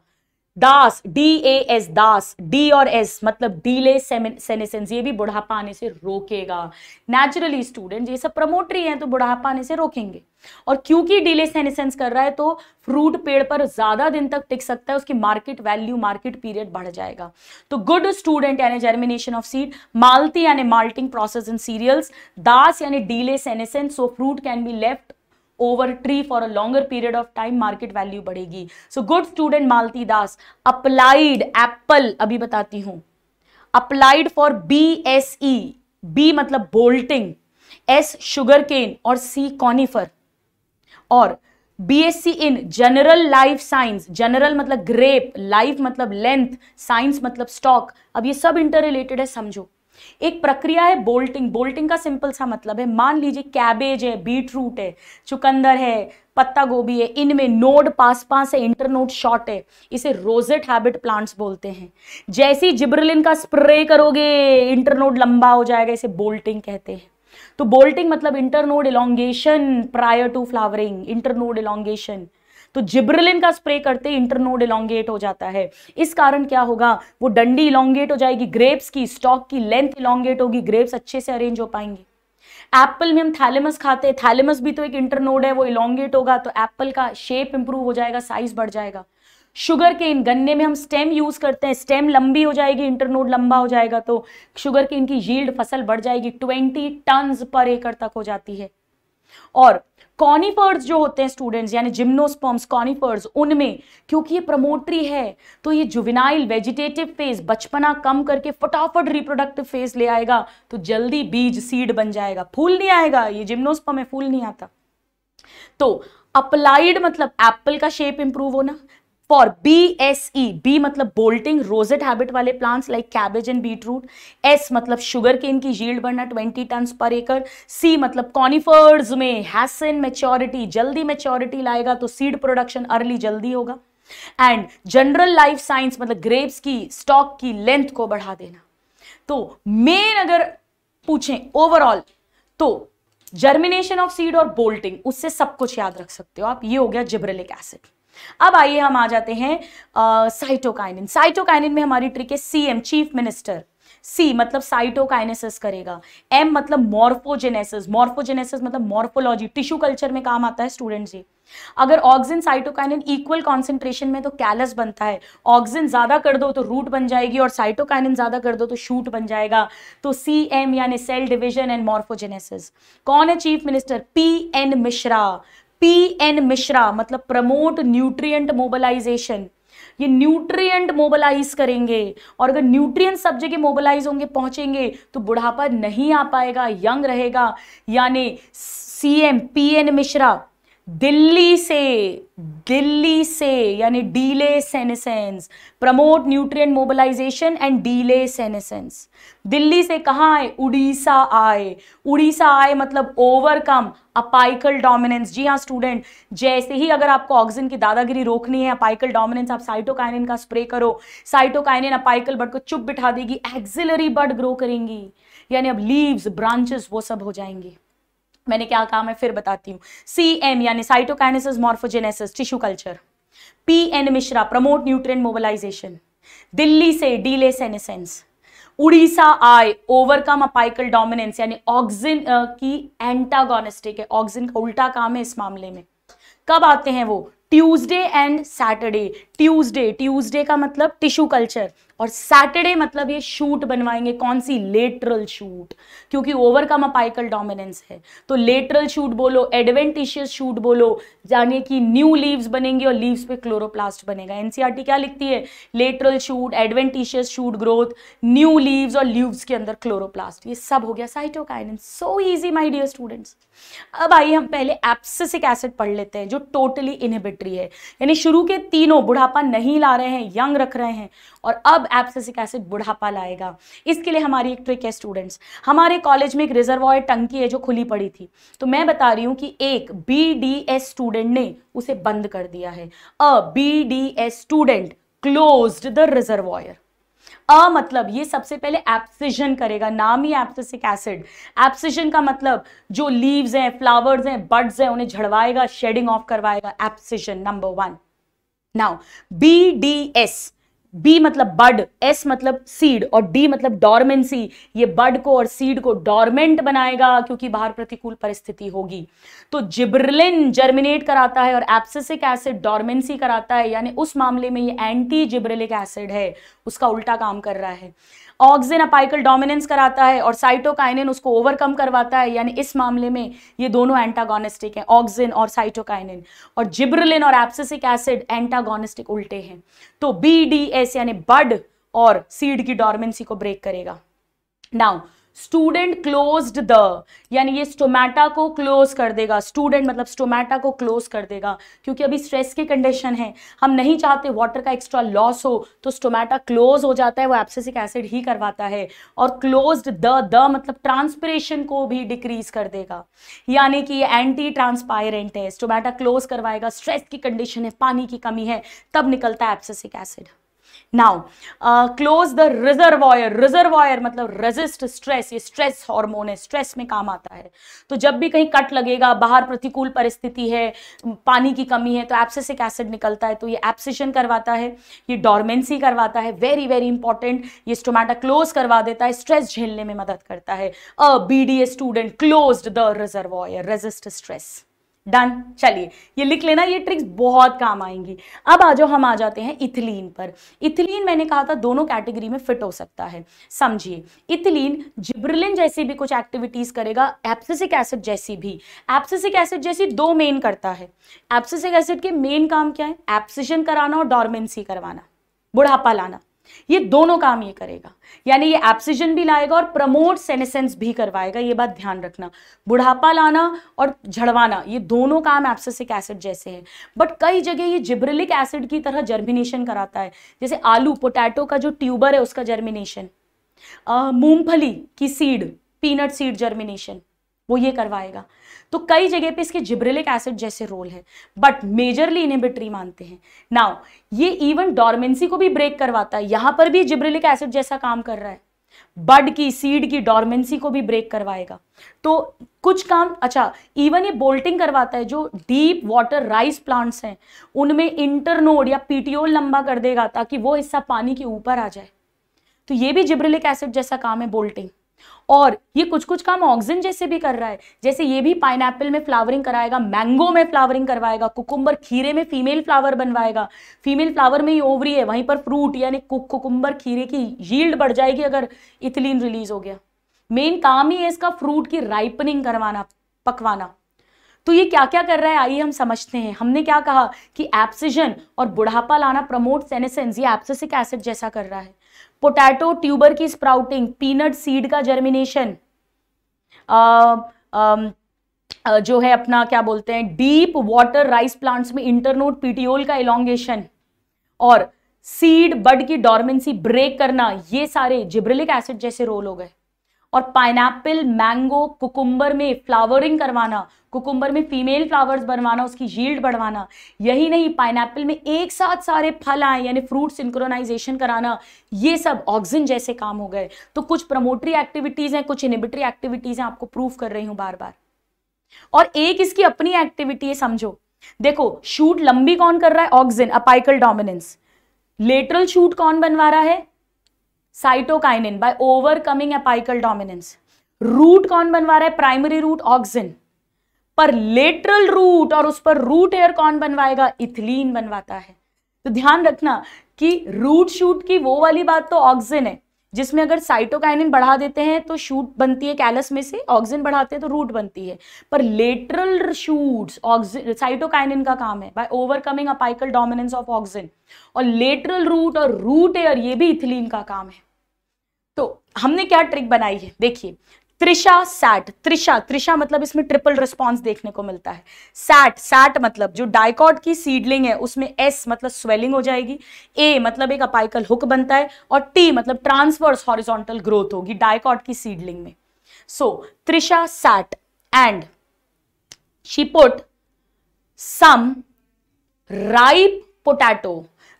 Das D A S Das D और एस मतलब डीले सेनेसेंस ये भी बुढ़ापा आने से रोकेगा नेचुरली स्टूडेंट ये सब प्रमोटरी हैं तो बुढ़ापा आने से रोकेंगे और क्योंकि डीले सेनेसेंस कर रहा है तो फ्रूट पेड़ पर ज्यादा दिन तक टिक सकता है उसकी मार्केट वैल्यू मार्केट पीरियड बढ़ जाएगा तो गुड स्टूडेंट यानी जर्मिनेशन ऑफ सीड मालती यानी malting process in cereals Das यानी delay senescence so fruit can be left over tree for a longer period of time market value बढ़ेगी so good student Malti Das applied apple अभी बताती हूं applied for B S E B मतलब bolting S sugar cane और C conifer और B S C in general life science general मतलब grep life मतलब length science मतलब स्टॉक अब ये सब इंटर रिलेटेड है समझो एक प्रक्रिया है बोल्टिंग बोल्टिंग का सिंपल सा मतलब है मान लीजिए कैबेज है बीटरूट है चुकंदर है पत्ता गोभी है इनमें नोड पास पास है इंटरनोड शॉर्ट है इसे रोजेट हैबिट प्लांट्स बोलते हैं जैसी जिब्रलिन का स्प्रे करोगे इंटरनोड लंबा हो जाएगा इसे बोल्टिंग कहते हैं तो बोल्टिंग मतलब internode elongation prior to flowering internode elongation तो जिब्रेलिन का स्प्रे करते इंटरनोड इलांगेट हो जाता है इस कारण क्या होगा वो डंडी इलांगेट हो जाएगी ग्रेप्स की स्टॉक की लेंथ इलांगेट होगी ग्रेप्स अच्छे से अरेंज हो पाएंगे एप्पल में हम थैलेमस खाते हैं थैलेमस भी तो एक इंटरनोड है वो इलांगेट होगा तो एप्पल का शेप इंप्रूव हो जाएगा साइज बढ़ जाएगा शुगर के इन गन्ने में हम स्टेम यूज करते हैं स्टेम लंबी हो जाएगी इंटरनोड लंबा हो जाएगा तो शुगर के इनकी यील्ड फसल बढ़ जाएगी ट्वेंटी टन पर एकड़ तक हो जाती है और कॉनिफर्स जो होते हैं स्टूडेंट्स यानी जिम्नोस्पर्म्स कॉनिफर्स उनमें क्योंकि ये प्रमोटरी है तो ये जुविनाइल वेजिटेटिव फेज बचपना कम करके फटाफट रिप्रोडक्टिव फेज ले आएगा तो जल्दी बीज सीड बन जाएगा फूल नहीं आएगा ये जिम्नोस्पर्म है फूल नहीं आता तो अप्लाइड मतलब एप्पल का शेप इंप्रूव होना for B S E B मतलब बोल्टिंग रोजेट हैबिट वाले plants like cabbage and beetroot S मतलब शुगर केन की जील्ड बढ़ना ट्वेंटी टन पर एकड़ सी मतलब कॉनिफर्स में हैसन मेच्योरिटी जल्दी मेच्योरिटी लाएगा तो सीड प्रोडक्शन अर्ली जल्दी होगा एंड जनरल लाइफ साइंस मतलब ग्रेप्स की स्टॉक की लेंथ को बढ़ा देना तो मेन अगर पूछें ओवरऑल तो जर्मिनेशन ऑफ सीड और बोल्टिंग उससे सब कुछ याद रख सकते हो आप ये हो गया जिब्रेलिक एसिड अब आइए हम आ जाते हैं साइटोकाइनिन साइटोकाइनिन में हमारी ट्रिक है C M chief minister C मतलब साइटोकाइनेसिस करेगा एम मतलब मॉर्फोजेनेसिस मॉर्फोजेनेसिस मतलब मॉर्फोलॉजी टिश्यू कल्चर में काम आता है स्टूडेंट जी अगर ऑक्सिन साइटोकाइनिन इक्वल कॉन्सेंट्रेशन में तो कैलस बनता है ऑक्सिन ज़्यादा कर दो तो रूट बन जाएगी और साइटोकाइनिन ज़्यादा कर दो तो शूट बन जाएगा तो सी एम यानी सेल डिविजन एंड मॉर्फोजेनेसिस कौन है chief minister P N Mishra P N Mishra मतलब प्रमोट न्यूट्रिएंट मोबिलाइजेशन ये न्यूट्रिएंट मोबिलाइज करेंगे और अगर न्यूट्रिएंट सब जगह मोबिलाइज होंगे पहुंचेंगे तो बुढ़ापा नहीं आ पाएगा यंग रहेगा यानी C M P N Mishra Delhi से दिल्ली से यानी delay senescence promote nutrient mobilization and delay senescence Delhi से कहाँ आए उड़ीसा आए उड़ीसा आए मतलब ओवरकम अपाइकल डोमिनेंस जी हाँ स्टूडेंट जैसे ही अगर आपको ऑक्सीजन की दादागिरी रोकनी है अपाइकल डोमिनेंस आप साइटोकाइनिन का स्प्रे करो साइटोकाइनिन अपाइकल बर्ड को चुप बिठा देगी एक्सिलरी बर्ड ग्रो करेंगी यानी अब लीव्स ब्रांचेस वो सब हो जाएंगे मैंने क्या कहा मैं फिर बताती हूँ सी एम यानी cytokinesis morphogenesis tissue culture P N Mishra promote nutrient mobilization Delhi से delay senescence Odisha I overcome apical dominance यानी ऑक्सिन uh, की एंटागोनिस्टिक है ऑक्सिन का उल्टा काम है इस मामले में कब आते हैं वो Tuesday and Saturday Tuesday Tuesday का मतलब टिश्यू कल्चर और सैटरडे मतलब ये शूट बनवाएंगे कौन सी लेटरल शूट क्योंकि ओवर का मपाइकल डोमिनेंस है तो लेटरल शूट बोलो एडवेंटिशियस शूट बोलो जाने की न्यू लीव्स बनेंगे और लीव्स पे क्लोरोप्लास्ट बनेगा एनसीईआरटी क्या लिखती है lateral shoot adventitious shoot growth new leaves और लीव्स के अंदर क्लोरोप्लास्ट ये सब हो गया cytokinin so easy my dear students अब आइए हम पहले एप्सिसिक एसिड पढ़ लेते हैं जो टोटली इनहिबिटरी है यानी शुरू के तीनों बुढ़ापा नहीं ला रहे हैं यंग रख रहे हैं और अब एप्सिसिक एसिड बुढ़ापा लाएगा इसके लिए हमारी एक ट्रिक है स्टूडेंट्स हमारे कॉलेज में एक रिजर्वॉयर टंकी है जो खुली पड़ी थी तो मैं बता रही हूँ कि एक बी स्टूडेंट ने उसे बंद कर दिया है A B student close the reservoir A मतलब ये सबसे पहले एप्सिजन करेगा नाम ही एप्सिसिक एसिड एप्सिजन का मतलब जो लीव्स हैं फ्लावर्स हैं बर्ड्स हैं उन्हें झड़वाएगा शेडिंग ऑफ करवाएगा abscission number one now B D S B मतलब बड एस मतलब सीड और डी मतलब डॉर्मेंसी ये बड को और सीड को डॉर्मेंट बनाएगा क्योंकि बाहर प्रतिकूल परिस्थिति होगी तो जिब्रलिन जर्मिनेट कराता है और एप्सिसिक एसिड डॉर्मेंसी कराता है यानी उस मामले में ये एंटी जिब्रलिक एसिड है उसका उल्टा काम कर रहा है ऑक्सिन अपाइकल डोमिनेंस कराता है और साइटोकाइनिन उसको ओवरकम करवाता है यानी इस मामले में ये दोनों एंटागोनिस्टिक हैं ऑक्सिन और साइटोकाइनिन और जिब्रलिन और एप्सिसिक एसिड एंटागोनिस्टिक उल्टे हैं तो बी डी एस यानी बड और सीड की डॉर्मेंसी को ब्रेक करेगा नाउ स्टूडेंट क्लोज्ड द यानी ये स्टोमेटा को क्लोज कर देगा स्टूडेंट मतलब स्टोमेटा को क्लोज कर देगा क्योंकि अभी स्ट्रेस की कंडीशन है हम नहीं चाहते वाटर का एक्स्ट्रा लॉस हो तो स्टोमेटा क्लोज हो जाता है वो एप्सेसिक एसिड ही करवाता है और क्लोज्ड द द मतलब ट्रांसपरेशन को भी डिक्रीज कर देगा यानी कि ये एंटी ट्रांसपायरेंट है स्टोमेटा क्लोज करवाएगा स्ट्रेस की कंडीशन है पानी की कमी है तब निकलता है abscisic acid now close the reservoir reservoir मतलब रेजिस्ट स्ट्रेस ये स्ट्रेस हार्मोन है स्ट्रेस में काम आता है तो जब भी कहीं कट लगेगा बाहर प्रतिकूल परिस्थिति है पानी की कमी है तो एप्सिसिक एसिड निकलता है तो ये एप्सिशन करवाता है ये डॉर्मेंसी करवाता है वेरी वेरी इंपॉर्टेंट ये स्टोमेटा क्लोज करवा देता है स्ट्रेस झेलने में मदद करता है A B D A student close the reservoir resist stress done चलिए ये लिख लेना ये ट्रिक्स बहुत काम आएंगी अब आ जाओ हम आ जाते हैं इथिलीन पर इथिलीन मैंने कहा था दोनों कैटेगरी में फिट हो सकता है समझिए इथिलीन जिब्रिलिन जैसी भी कुछ एक्टिविटीज करेगा एप्सिसिक एसिड जैसी भी एप्सिसिक एसिड जैसी दो मेन करता है एप्सिसिक एसिड के मेन काम क्या है एप्सिशन कराना और डॉर्मेंसी करवाना बुढ़ापा लाना ये दोनों काम ये करेगा यानी ये एप्सिजन भी लाएगा और प्रमोट सेनेसेंस भी करवाएगा ये बात ध्यान रखना बुढ़ापा लाना और झड़वाना ये दोनों काम एप्सिसिक एसिड जैसे हैं बट कई जगह ये जिब्रिलिक एसिड की तरह जर्मिनेशन कराता है जैसे आलू पोटैटो का जो ट्यूबर है उसका जर्मिनेशन मूंगफली की सीड पीनट सीड जर्मिनेशन वो ये करवाएगा तो कई जगह पे इसके जिब्रेलिक एसिड जैसे रोल है बट मेजरली इनिबिट्री मानते हैं नाउ ये इवन डॉर्मेंसी को भी ब्रेक करवाता है यहां पर भी जिब्रेलिक एसिड जैसा काम कर रहा है बड की सीड की डॉर्मेंसी को भी ब्रेक करवाएगा तो कुछ काम अच्छा इवन ये बोल्टिंग करवाता है जो डीप वाटर राइस प्लांट्स हैं उनमें इंटरनोड या पीटीओल लंबा कर देगा ताकि वो हिस्सा पानी के ऊपर आ जाए तो ये भी जिब्रिलिक एसिड जैसा काम है बोल्टिंग और ये कुछ कुछ काम ऑक्सीजन जैसे भी कर रहा है जैसे ये भी पाइन में फ्लावरिंग कराएगा मैंगो में फ्लावरिंग करवाएगा कुकुम्बर खीरे में फीमेल फ्लावर बनवाएगा फीमेल फ्लावर में ही ओवरी है वहीं पर फ्रूट यानी कुकुम्बर खीरे की यील्ड बढ़ जाएगी अगर इथिलीन रिलीज हो गया मेन काम ही है इसका फ्रूट की राइपनिंग करवाना पकवाना तो ये क्या क्या कर रहा है आइए हम समझते हैं हमने क्या कहा कि एप्सिजन और बुढ़ापा लाना प्रमोट सेनेसेंस ये एप्सिसिक एसिड जैसा कर रहा है पोटैटो ट्यूबर की स्प्राउटिंग पीनट सीड का जर्मिनेशन जो है अपना क्या बोलते हैं डीप वाटर राइस प्लांट्स में इंटरनोट पीटीओल का इलांगेशन और सीड बड की डॉर्मेंसी ब्रेक करना ये सारे जिब्रिलिक एसिड जैसे रोल हो गए और पाइनएप्पल मैंगो कुकुम्बर में फ्लावरिंग करवाना कुकुम्बर में फीमेल फ्लावर्स बनवाना उसकी यील्ड बढ़वाना यही नहीं पाइनएप्पल में एक साथ सारे फल आए यानी फ्रूट सिंक्रोनाइजेशन कराना ये सब ऑक्सीजन जैसे काम हो गए तो कुछ प्रमोटरी एक्टिविटीज़ हैं कुछ इनिबिटरी एक्टिविटीज़ हैं आपको प्रूफ कर रही हूं बार बार और एक इसकी अपनी एक्टिविटी है समझो देखो शूट लंबी कौन कर रहा है oxygen apical dominance lateral shoot कौन बनवा रहा है cytokinin by overcoming apical dominance root कौन बनवा रहा है प्राइमरी रूट ऑक्सीजन पर लेटरल रूट और उस पर रूट एयर कौन बनवाएगा इथिलीन बनवाता है तो ध्यान रखना कि रूट शूट की वो वाली बात तो ऑक्सीजन है जिसमें अगर साइटोकाइनिन बढ़ा देते हैं तो शूट बनती है कैलस में से ऑक्सीजन बढ़ाते हैं तो रूट बनती है पर लेटरल शूट्स ऑक्सीजन साइटोकाइनिन का काम है by overcoming apical dominance of oxygen और लेटरल रूट और रूट एयर ये भी इथिलीन का काम है तो हमने क्या ट्रिक बनाई है देखिए त्रिशा सैट त्रिशा त्रिशा मतलब इसमें ट्रिपल रिस्पॉन्स देखने को मिलता है सैट सैट मतलब जो डायकॉट की सीडलिंग है उसमें एस मतलब स्वेलिंग हो जाएगी ए मतलब एक अपाइकल हुक बनता है और टी मतलब ट्रांसवर्स हॉरिजॉन्टल ग्रोथ होगी डायकॉट की सीडलिंग में so Trisha sat and she put some ripe potato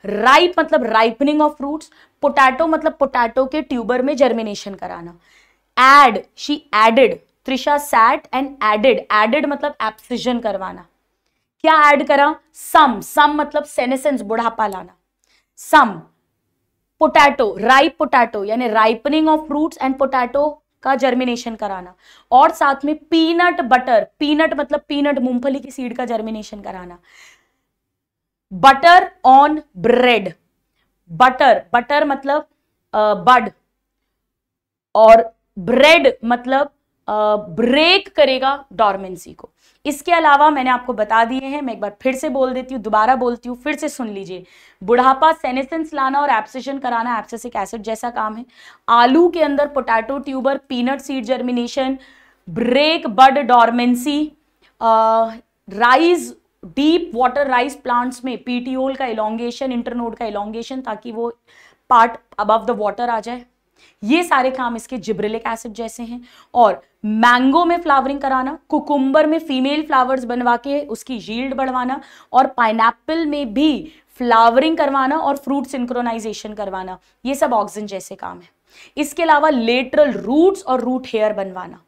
ripe मतलब राइपनिंग ऑफ फ्रूट्स पोटैटो मतलब पोटैटो के ट्यूबर में जर्मिनेशन कराना add she added Trisha sat and added added मतलब एप्सिजन करवाना क्या एड करा सम सम मतलब सेनेसेंस बुढ़ापा लाना सम पोटैटो राइप पोटैटो यानी ripening of fruits and potato का जर्मिनेशन कराना और साथ में पीनट बटर पीनट मतलब पीनट मूंगफली की सीड का जर्मिनेशन कराना butter on bread butter butter मतलब बड और ब्रेड मतलब ब्रेक करेगा डॉर्मेंसी को इसके अलावा मैंने आपको बता दिए हैं मैं एक बार फिर से बोल देती हूँ दोबारा बोलती हूँ फिर से सुन लीजिए बुढ़ापा सेनेसेंस लाना और एप्सेशन कराना एप्सेसिक एसिड जैसा काम है आलू के अंदर potato tuber peanut seed germination break bud dormancy rise deep water rice plants में पीटीओल का इलोंगेशन इंटरनोड का इलोंगेशन ताकि वो पार्ट अबव द वाटर आ जाए ये सारे काम इसके जिब्रिलिक एसिड जैसे हैं और मैंगो में फ्लावरिंग कराना कुकुम्बर में फीमेल फ्लावर्स बनवा के उसकी यील्ड बढ़वाना और पाइनएप्पल में भी फ्लावरिंग करवाना और फ्रूट सिंक्रोनाइजेशन करवाना ये सब ऑक्सीजन जैसे काम है इसके अलावा लेटरल रूट्स और रूट हेयर बनवाना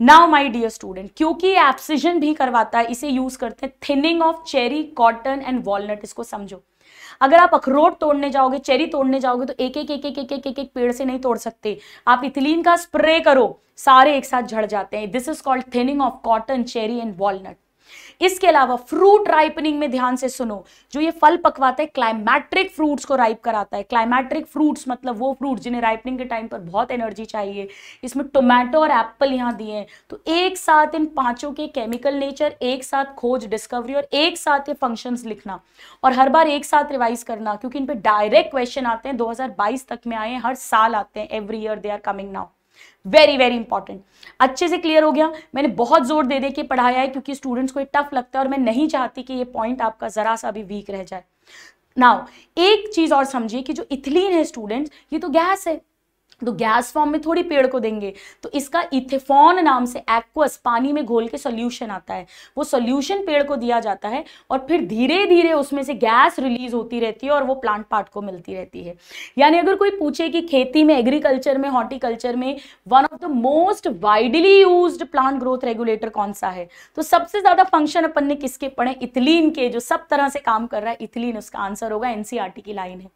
नाउ माई डियर स्टूडेंट क्योंकि एप्सिजन भी करवाता है इसे यूज करते हैं thinning of cherry cotton and walnut इसको समझो अगर आप अखरोट तोड़ने जाओगे चेरी तोड़ने जाओगे तो एक एक एक एक एक एक एक एक पेड़ से नहीं तोड़ सकते आप इथिलीन का स्प्रे करो सारे एक साथ झड़ जाते हैं this is called thinning of cotton cherry and walnut इसके अलावा फ्रूट राइपनिंग में ध्यान से सुनो जो ये फल पकवाता है क्लाइमेट्रिक फ्रूट्स को राइप कराता है क्लाइमेट्रिक फ्रूट्स मतलब वो फ्रूट जिन्हें राइपनिंग के टाइम पर बहुत एनर्जी चाहिए इसमें टोमेटो और एप्पल यहाँ दिए हैं तो एक साथ इन पांचों के केमिकल नेचर एक साथ खोज डिस्कवरी और एक साथ ये फंक्शन लिखना और हर बार एक साथ रिवाइज करना क्योंकि इन पर डायरेक्ट क्वेश्चन आते हैं दो तक में आए हर साल आते हैं every year they are coming now very very important अच्छे से क्लियर हो गया मैंने बहुत जोर दे दे के पढ़ाया है क्योंकि स्टूडेंट्स को ये टफ लगता है और मैं नहीं चाहती कि ये पॉइंट आपका ज़रा सा भी वीक रह जाए नाउ एक चीज़ और समझिए कि जो इथिलीन है स्टूडेंट्स ये तो गैस है तो गैस फॉर्म में थोड़ी पेड़ को देंगे तो इसका इथेफॉन नाम से एक्वस पानी में घोल के सोल्यूशन आता है वो सोल्यूशन पेड़ को दिया जाता है और फिर धीरे धीरे उसमें से गैस रिलीज होती रहती है और वो प्लांट पार्ट को मिलती रहती है यानी अगर कोई पूछे कि खेती में एग्रीकल्चर में हॉर्टिकल्चर में one of the most widely use plant growth regulator कौन सा है तो सबसे ज्यादा फंक्शन अपन ने किसके पढ़े इथिलीन के जो सब तरह से काम कर रहा है इथिलीन उसका आंसर होगा एनसीआरटी e की लाइन है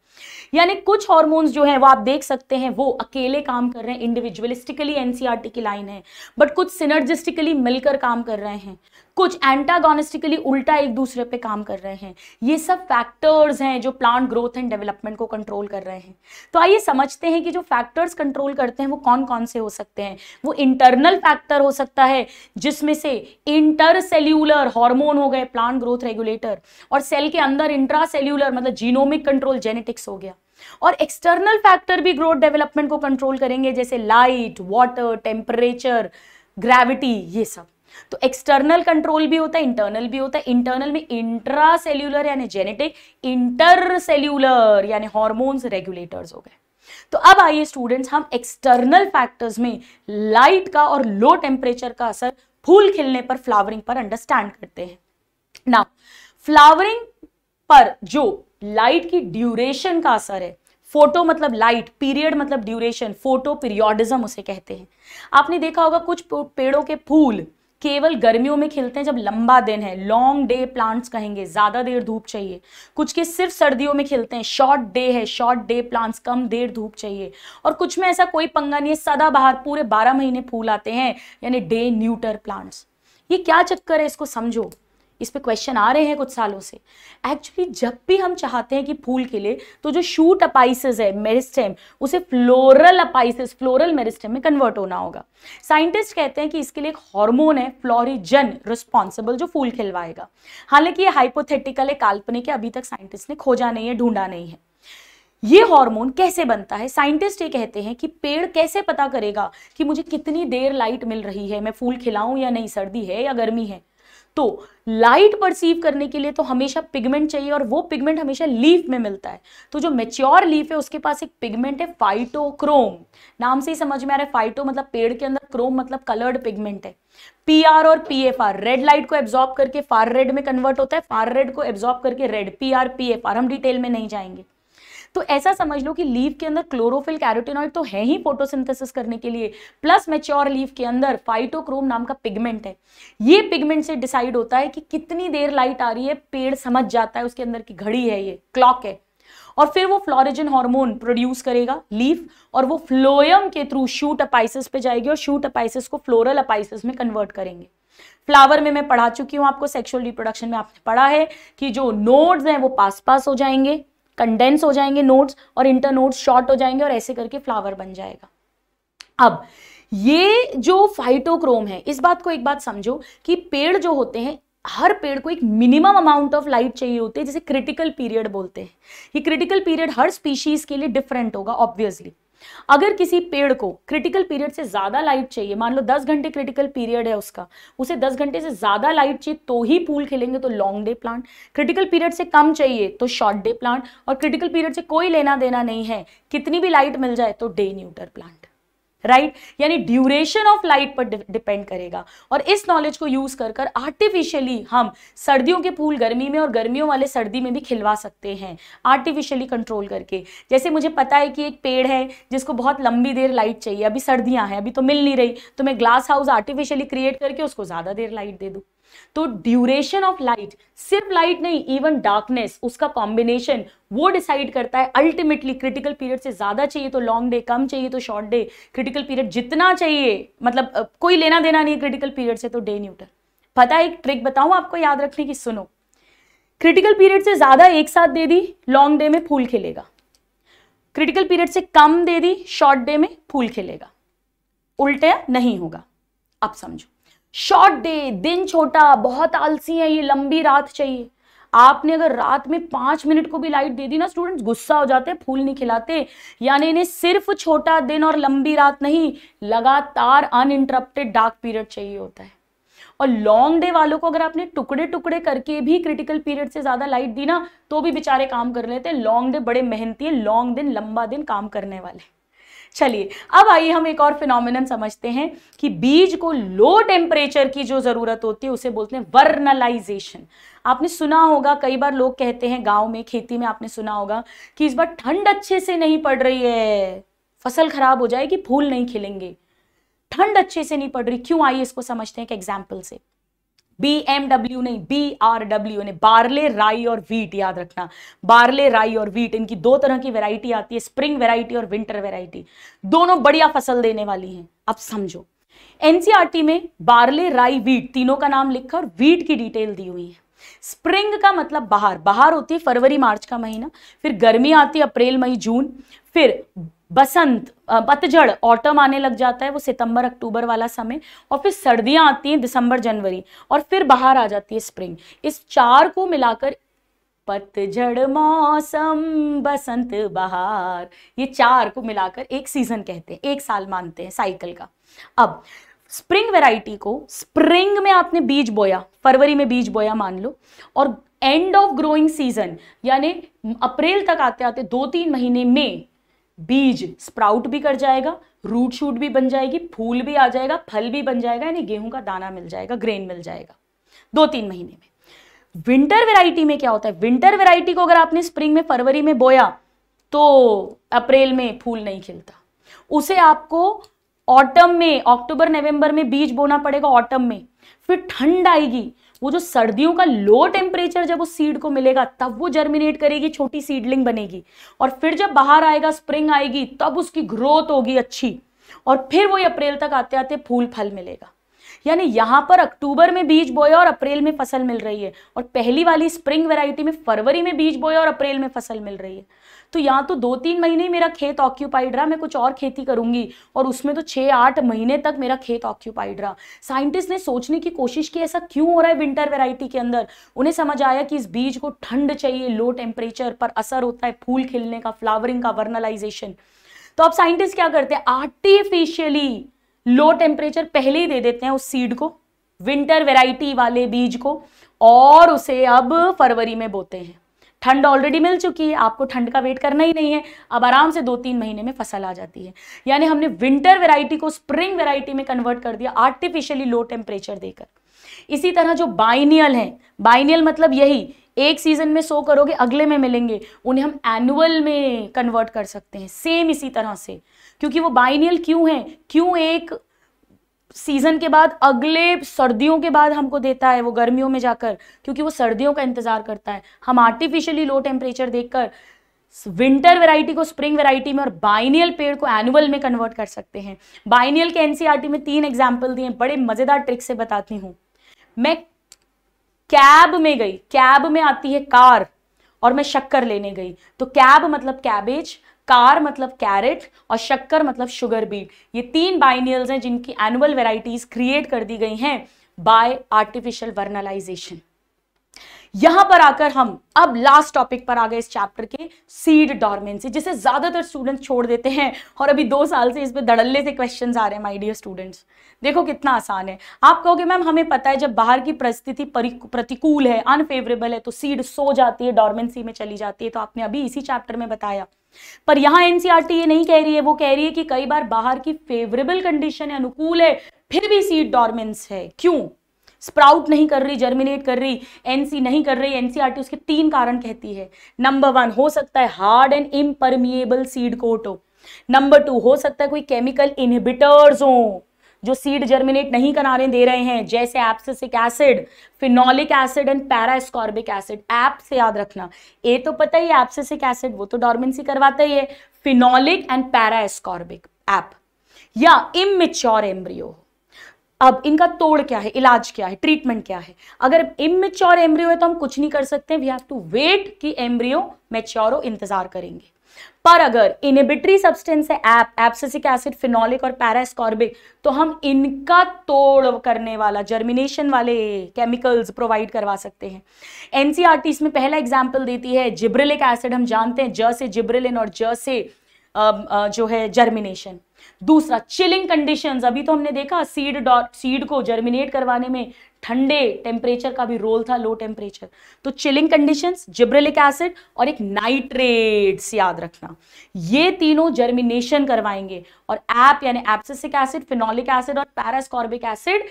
यानी कुछ हॉर्मोन्स जो है वो आप देख सकते हैं वो अकेले काम कर रहे हैं इंडिविजुअलिस्टिकली एनसीईआरटी e की लाइन है बट कुछ सिनर्जिस्टिकली मिलकर काम कर रहे हैं कुछ एंटागोनिस्टिकली उल्टा एक दूसरे पे काम कर रहे हैं ये सब फैक्टर्स हैं जो प्लांट ग्रोथ एंड डेवलपमेंट को कंट्रोल कर रहे हैं तो आइए समझते हैं कि जो फैक्टर्स कंट्रोल करते हैं वो कौन कौन से हो सकते हैं वो इंटरनल फैक्टर हो सकता है जिसमें से इंटरसेल्यूलर हार्मोन हो गए प्लांट ग्रोथ रेगुलेटर और सेल के अंदर सेल्यूलर मतलब जीनोमिक कंट्रोल जेनेटिक्स हो गया और एक्सटर्नल फैक्टर भी ग्रोथ डेवलपमेंट को कंट्रोल करेंगे जैसे लाइट वाटर टेम्परेचर ग्रेविटी ये सब तो एक्सटर्नल कंट्रोल भी होता है इंटरनल भी होता है इंटरनल में इंट्रा सेल्यूलर यानी जेनेटिक इंटर सेल्यूलर यानी हॉर्मोन्स रेगुलेटर्स हो गए तो अब आइए स्टूडेंट्स हम एक्सटर्नल फैक्टर्स में लाइट का और लो टेम्परेचर का असर फूल खिलने पर फ्लावरिंग पर अंडरस्टैंड करते हैं नाउ फ्लावरिंग पर जो लाइट की ड्यूरेशन का असर है फोटो मतलब लाइट पीरियड मतलब ड्यूरेशन फोटो पीरियोडिज्म उसे कहते हैं आपने देखा होगा कुछ पेड़ों के फूल केवल गर्मियों में खिलते हैं जब लंबा दिन है लॉन्ग डे प्लांट्स कहेंगे ज़्यादा देर धूप चाहिए कुछ के सिर्फ सर्दियों में खिलते हैं शॉर्ट डे है शॉर्ट डे प्लांट्स कम देर धूप चाहिए और कुछ में ऐसा कोई पंगा नहीं है बाहर पूरे बारह महीने फूल आते हैं यानी डे न्यूटर प्लांट्स ये क्या चक्कर है इसको समझो इस पर क्वेश्चन आ रहे हैं कुछ सालों से एक्चुअली जब भी हम चाहते हैं कि फूल के लिए तो जो शूट अपाइसिस है मेरिस्टेम उसे फ्लोरल अपाइसिस फ्लोरल मेरिस्टेम में कन्वर्ट होना होगा साइंटिस्ट कहते हैं कि इसके लिए एक हार्मोन है फ्लोरिजन रिस्पॉन्सिबल जो फूल खिलवाएगा हालांकि ये हाइपोथेटिकल है काल्पनिक है अभी तक साइंटिस्ट ने खोजा नहीं है ढूंढा नहीं है ये हार्मोन कैसे बनता है साइंटिस्ट ये कहते हैं कि पेड़ कैसे पता करेगा कि मुझे कितनी देर लाइट मिल रही है मैं फूल खिलाऊं या नहीं सर्दी है या गर्मी है तो लाइट परसीव करने के लिए तो हमेशा पिगमेंट चाहिए और वो पिगमेंट हमेशा लीफ में मिलता है तो जो मेच्योर लीफ है उसके पास एक पिगमेंट है फाइटोक्रोम नाम से ही समझ में आ रहा है फाइटो मतलब पेड़ के अंदर क्रोम मतलब कलर्ड पिगमेंट है पी आर और P F R red light को एब्जॉर्ब करके फार रेड में कन्वर्ट होता है फार रेड को एब्जॉर्ब करके red P R P F R हम डिटेल में नहीं जाएंगे तो ऐसा समझ लो कि लीव के अंदर क्लोरोफिल कैरोटिनॉइड तो है ही फोटोसिंथेसिस करने के लिए प्लस मेच्योर लीव के अंदर फाइटोक्रोम नाम का पिगमेंट है ये पिगमेंट से डिसाइड होता है कि कितनी देर लाइट आ रही है पेड़ समझ जाता है उसके अंदर की घड़ी है ये क्लॉक है और फिर वो फ्लोरिजन हार्मोन प्रोड्यूस करेगा लीफ और वो फ्लोयम के थ्रू शूट अपाइसिस पे जाएगी और शूट अपाइसिस को फ्लोरल अपाइसिस में कन्वर्ट करेंगे फ्लावर में मैं पढ़ा चुकी हूँ आपको सेक्सुअल रिप्रोडक्शन में आपने पढ़ा है कि जो नोड्स हैं वो पास पास हो जाएंगे कंडेंस हो जाएंगे नोट्स और इंटर नोट्स शॉर्ट हो जाएंगे और ऐसे करके फ्लावर बन जाएगा अब ये जो फाइटोक्रोम है इस बात को एक बात समझो कि पेड़ जो होते हैं हर पेड़ को एक मिनिमम अमाउंट ऑफ लाइट चाहिए होती है जिसे क्रिटिकल पीरियड बोलते हैं ये क्रिटिकल पीरियड हर स्पीशीज के लिए डिफरेंट होगा ऑब्वियसली अगर किसी पेड़ को क्रिटिकल पीरियड से ज़्यादा लाइट चाहिए मान लो दस घंटे क्रिटिकल पीरियड है उसका उसे दस घंटे से ज़्यादा लाइट चाहिए तो ही फूल खिलेंगे तो long day plant critical period से कम चाहिए तो शॉर्ट डे प्लांट और क्रिटिकल पीरियड से कोई लेना देना नहीं है कितनी भी लाइट मिल जाए तो day neutral plant right right? यानी ड्यूरेशन ऑफ लाइट पर डिपेंड करेगा और इस नॉलेज को यूज कर कर आर्टिफिशियली हम सर्दियों के फूल गर्मी में और गर्मियों वाले सर्दी में भी खिलवा सकते हैं आर्टिफिशियली कंट्रोल करके जैसे मुझे पता है कि एक पेड़ है जिसको बहुत लंबी देर लाइट चाहिए अभी सर्दियां हैं अभी तो मिल नहीं रही तो मैं ग्लास हाउस आर्टिफिशियली क्रिएट करके उसको ज़्यादा देर लाइट दे दूँ तो ड्यूरेशन ऑफ लाइट सिर्फ लाइट नहीं इवन डार्कनेस उसका कॉम्बिनेशन वो डिसाइड करता है अल्टीमेटली क्रिटिकल पीरियड से ज़्यादा चाहिए तो लॉन्ग डे कम चाहिए तो शॉर्ट डे क्रिटिकल पीरियड जितना चाहिए मतलब कोई लेना देना नहीं क्रिटिकल पीरियड से तो डे न्यूटर पता है एक ट्रिक बताऊं आपको याद रखने की सुनो क्रिटिकल पीरियड से ज़्यादा एक साथ दे दी लॉन्ग डे में फूल खेलेगा क्रिटिकल पीरियड से कम दे दी शॉर्ट डे में फूल खेलेगा उल्टे नहीं होगा आप समझो शॉर्ट डे दिन छोटा बहुत आलसी है ये लंबी रात चाहिए आपने अगर रात में पांच मिनट को भी लाइट दे दी ना स्टूडेंट्स गुस्सा हो जाते फूल नहीं खिलाते यानी इन्हें सिर्फ छोटा दिन और लंबी रात नहीं लगातार अनइंटरप्टेड डार्क पीरियड चाहिए होता है और लॉन्ग डे वालों को अगर आपने टुकड़े टुकड़े करके भी क्रिटिकल पीरियड से ज़्यादा लाइट दी ना तो भी बेचारे काम कर लेते हैं लॉन्ग डे बड़े मेहनती है लॉन्ग दिन लंबा दिन काम करने वाले चलिए अब आइए हम एक और फिनोमिन समझते हैं कि बीज को लो टेम्परेचर की जो ज़रूरत होती है उसे बोलते हैं वर्नलाइजेशन आपने सुना होगा कई बार लोग कहते हैं गांव में खेती में आपने सुना होगा कि इस बार ठंड अच्छे से नहीं पड़ रही है फसल खराब हो जाएगी फूल नहीं खिलेंगे ठंड अच्छे से नहीं पड़ रही क्यों आइए इसको समझते हैं एक एग्जाम्पल से बी एम डब्ल्यू नहीं B R W barley barley rye और वीट याद रखना बारले राई और वीट इनकी दो तरह की वेराइटी आती है स्प्रिंग वेराइटी और विंटर वेराइटी दोनों बढ़िया फसल देने वाली हैं अब समझो एनसीआरटी e में बारले राई वीट तीनों का नाम लिखा और वीट की डिटेल दी हुई है स्प्रिंग का मतलब बाहर बाहर होती है फरवरी मार्च का महीना फिर गर्मी आती है अप्रैल मई जून फिर बसंत पतझड़ ऑटम आने लग जाता है वो सितंबर अक्टूबर वाला समय और फिर सर्दियां आती हैं दिसंबर जनवरी और फिर बाहर आ जाती है स्प्रिंग इस चार को मिलाकर पतझड़ मौसम बसंत बहार ये चार को मिलाकर एक सीजन कहते हैं एक साल मानते हैं साइकिल का अब स्प्रिंग वैरायटी को स्प्रिंग में आपने बीज बोया फरवरी में बीज बोया मान लो और एंड ऑफ ग्रोइंग सीजन यानी अप्रैल तक आते आते दो तीन महीने में बीज स्प्राउट भी कर जाएगा रूट शूट भी बन जाएगी फूल भी आ जाएगा फल भी बन जाएगा यानी गेहूं का दाना मिल जाएगा ग्रेन मिल जाएगा दो तीन महीने में विंटर वेराइटी में क्या होता है विंटर वेराइटी को अगर आपने स्प्रिंग में फरवरी में बोया तो अप्रैल में फूल नहीं खिलता उसे आपको ऑटम में अक्टूबर नवंबर में बीज बोना पड़ेगा ऑटम में फिर ठंड आएगी वो जो सर्दियों का लो टेम्परेचर जब उस सीड को मिलेगा तब वो जर्मिनेट करेगी छोटी सीडलिंग बनेगी और फिर जब बाहर आएगा स्प्रिंग आएगी तब उसकी ग्रोथ होगी अच्छी और फिर वही अप्रैल तक आते आते फूल फल मिलेगा यानी यहां पर अक्टूबर में बीज बोया और अप्रैल में फसल मिल रही है और पहली वाली स्प्रिंग वेराइटी में फरवरी में बीज बोया और अप्रैल में फसल मिल रही है तो यहाँ तो दो तीन महीने ही मेरा खेत ऑक्यूपाइड रहा मैं कुछ और खेती करूंगी और उसमें तो छः आठ महीने तक मेरा खेत ऑक्यूपाइड रहा साइंटिस्ट ने सोचने की कोशिश की ऐसा क्यों हो रहा है विंटर वेराइटी के अंदर उन्हें समझ आया कि इस बीज को ठंड चाहिए लो टेम्परेचर पर असर होता है फूल खिलने का फ्लावरिंग का वर्नलाइजेशन तो अब साइंटिस्ट क्या करते हैं आर्टिफिशियली लो टेम्परेचर पहले ही दे देते हैं उस सीड को विंटर वेराइटी वाले बीज को और उसे अब फरवरी में बोते हैं ठंड ऑलरेडी मिल चुकी है आपको ठंड का वेट करना ही नहीं है अब आराम से दो तीन महीने में फसल आ जाती है यानी हमने विंटर वेराइटी को स्प्रिंग वेराइटी में कन्वर्ट कर दिया आर्टिफिशियली लो टेम्परेचर देकर इसी तरह जो बाइनियल हैं बाइनियल मतलब यही एक सीजन में सो करोगे अगले में मिलेंगे उन्हें हम एनुअल में कन्वर्ट कर सकते हैं सेम इसी तरह से क्योंकि वो बाइनियल क्यों है क्यों एक सीज़न के बाद अगले सर्दियों के बाद हमको देता है वो गर्मियों में जाकर क्योंकि वो सर्दियों का इंतज़ार करता है हम आर्टिफिशियली लो टेम्परेचर देखकर विंटर वैरायटी को स्प्रिंग वैरायटी में और बाइनियल पेड़ को एनुअल में कन्वर्ट कर सकते हैं बाइनियल के एनसीईआरटी e में तीन एग्जाम्पल दिए बड़े मज़ेदार ट्रिक से बताती हूँ मैं कैब में गई कैब में आती है कार और मैं शक्कर लेने गई तो कैब मतलब कैबेज कार मतलब कैरेट और शक्कर मतलब शुगर बीट ये तीन बाइनियल्स हैं जिनकी एनुअल वेराइटीज क्रिएट कर दी गई हैं बाय आर्टिफिशियल वर्नलाइजेशन यहां पर आकर हम अब लास्ट टॉपिक पर आ गए इस चैप्टर के सीड डॉर्मेंसी जिसे ज्यादातर स्टूडेंट छोड़ देते हैं और अभी दो साल से इसमें धड़ल्ले से क्वेश्चन आ रहे हैं माई डियर स्टूडेंट्स देखो कितना आसान है आप कहोगे मैम हमें पता है जब बाहर की परिस्थिति प्रतिकूल है अनफेवरेबल है तो सीड सो जाती है डॉर्मेंसी में चली जाती है तो आपने अभी इसी चैप्टर में बताया पर यहां एनसीआरटी ये नहीं कह रही है वो कह रही है कि कई बार बाहर की फेवरेबल कंडीशन है अनुकूल है फिर भी सीट डॉर्मेंस है क्यों स्प्राउट नहीं कर रही जर्मिनेट कर रही एनसी नहीं कर रही एनसीआरटी e उसके तीन कारण कहती है नंबर वन हो सकता है hard and impermeable seed coat हो नंबर टू हो सकता है कोई केमिकल इनहिबिटर्स हो जो सीड जर्मिनेट नहीं कराने दे रहे हैं जैसे abscisic acid phenolic acid and parascorbic acid app से याद रखना ए तो पता ही एप्सिसिक एसिड वो तो डॉर्मेंसी करवाता ही है फिनोलिक एंड पैरास्कॉर्बिक ऐप या इमेच्योर एम्ब्रियो अब इनका तोड़ क्या है इलाज क्या है ट्रीटमेंट क्या है अगर इमेच्योर एम्ब्रियो है तो हम कुछ नहीं कर सकते वी हैव टू वेट कि एम्ब्रियो मेच्योर इंतजार करेंगे पर अगर इनिबिटरी सब्सटेंस है ऐप एप्सिक एसिड फिनोलिक और पैरास्कॉर्बिक तो हम इनका तोड़ करने वाला जर्मिनेशन वाले केमिकल्स प्रोवाइड करवा सकते हैं एनसीआरटी इसमें e पहला एग्जाम्पल देती है जिब्रिलिक एसिड हम जानते हैं ज से जिब्रिलिन और ज से जो है जर्मिनेशन दूसरा चिलिंग कंडीशंस अभी तो हमने देखा सीड डॉट सीड को जर्मिनेट करवाने में ठंडे टेम्परेचर का भी रोल था लो टेम्परेचर तो चिलिंग कंडीशंस जिब्रेलिक एसिड और एक नाइट्रेट्स याद रखना ये तीनों जर्मिनेशन करवाएंगे और एप यानी एप्सिसिक एसिड फिनोलिक एसिड और पैरास्कॉर्बिक एसिड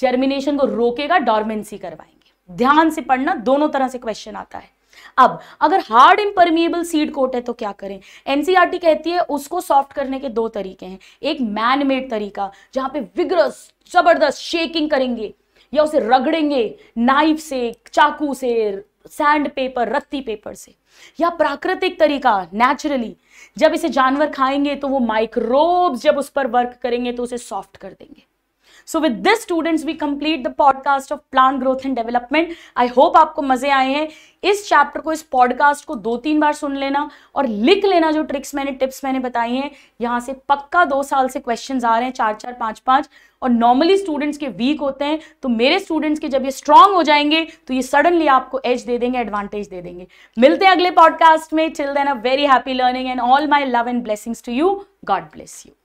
जर्मिनेशन को रोकेगा डॉर्मेंसी करवाएंगे ध्यान से पढ़ना दोनों तरह से क्वेश्चन आता है अब अगर हार्ड इम्परमिएबल सीड कोट है तो क्या करें एनसीआरटी e कहती है उसको सॉफ्ट करने के दो तरीके हैं एक मैनमेड तरीका जहां पे विग्रस जबरदस्त शेकिंग करेंगे या उसे रगड़ेंगे नाइफ से चाकू से सैंड पेपर रत्ती पेपर से या प्राकृतिक तरीका नेचुरली जब इसे जानवर खाएंगे तो वो माइक्रोब्स जब उस पर वर्क करेंगे तो उसे सॉफ्ट कर देंगे so with this students we complete the podcast of plant growth and development I hope आपको मजे आए हैं इस चैप्टर को इस पॉडकास्ट को दो तीन बार सुन लेना और लिख लेना जो ट्रिक्स मैंने टिप्स मैंने बताई हैं यहाँ से पक्का दो साल से क्वेश्चन आ रहे हैं चार चार पाँच पाँच और नॉर्मली स्टूडेंट्स के वीक होते हैं तो मेरे स्टूडेंट्स के जब ये स्ट्रांग हो जाएंगे तो ये सडनली आपको एज दे देंगे एडवांटेज दे देंगे मिलते हैं अगले पॉडकास्ट में till then a very happy learning and all my love and blessings to you God bless you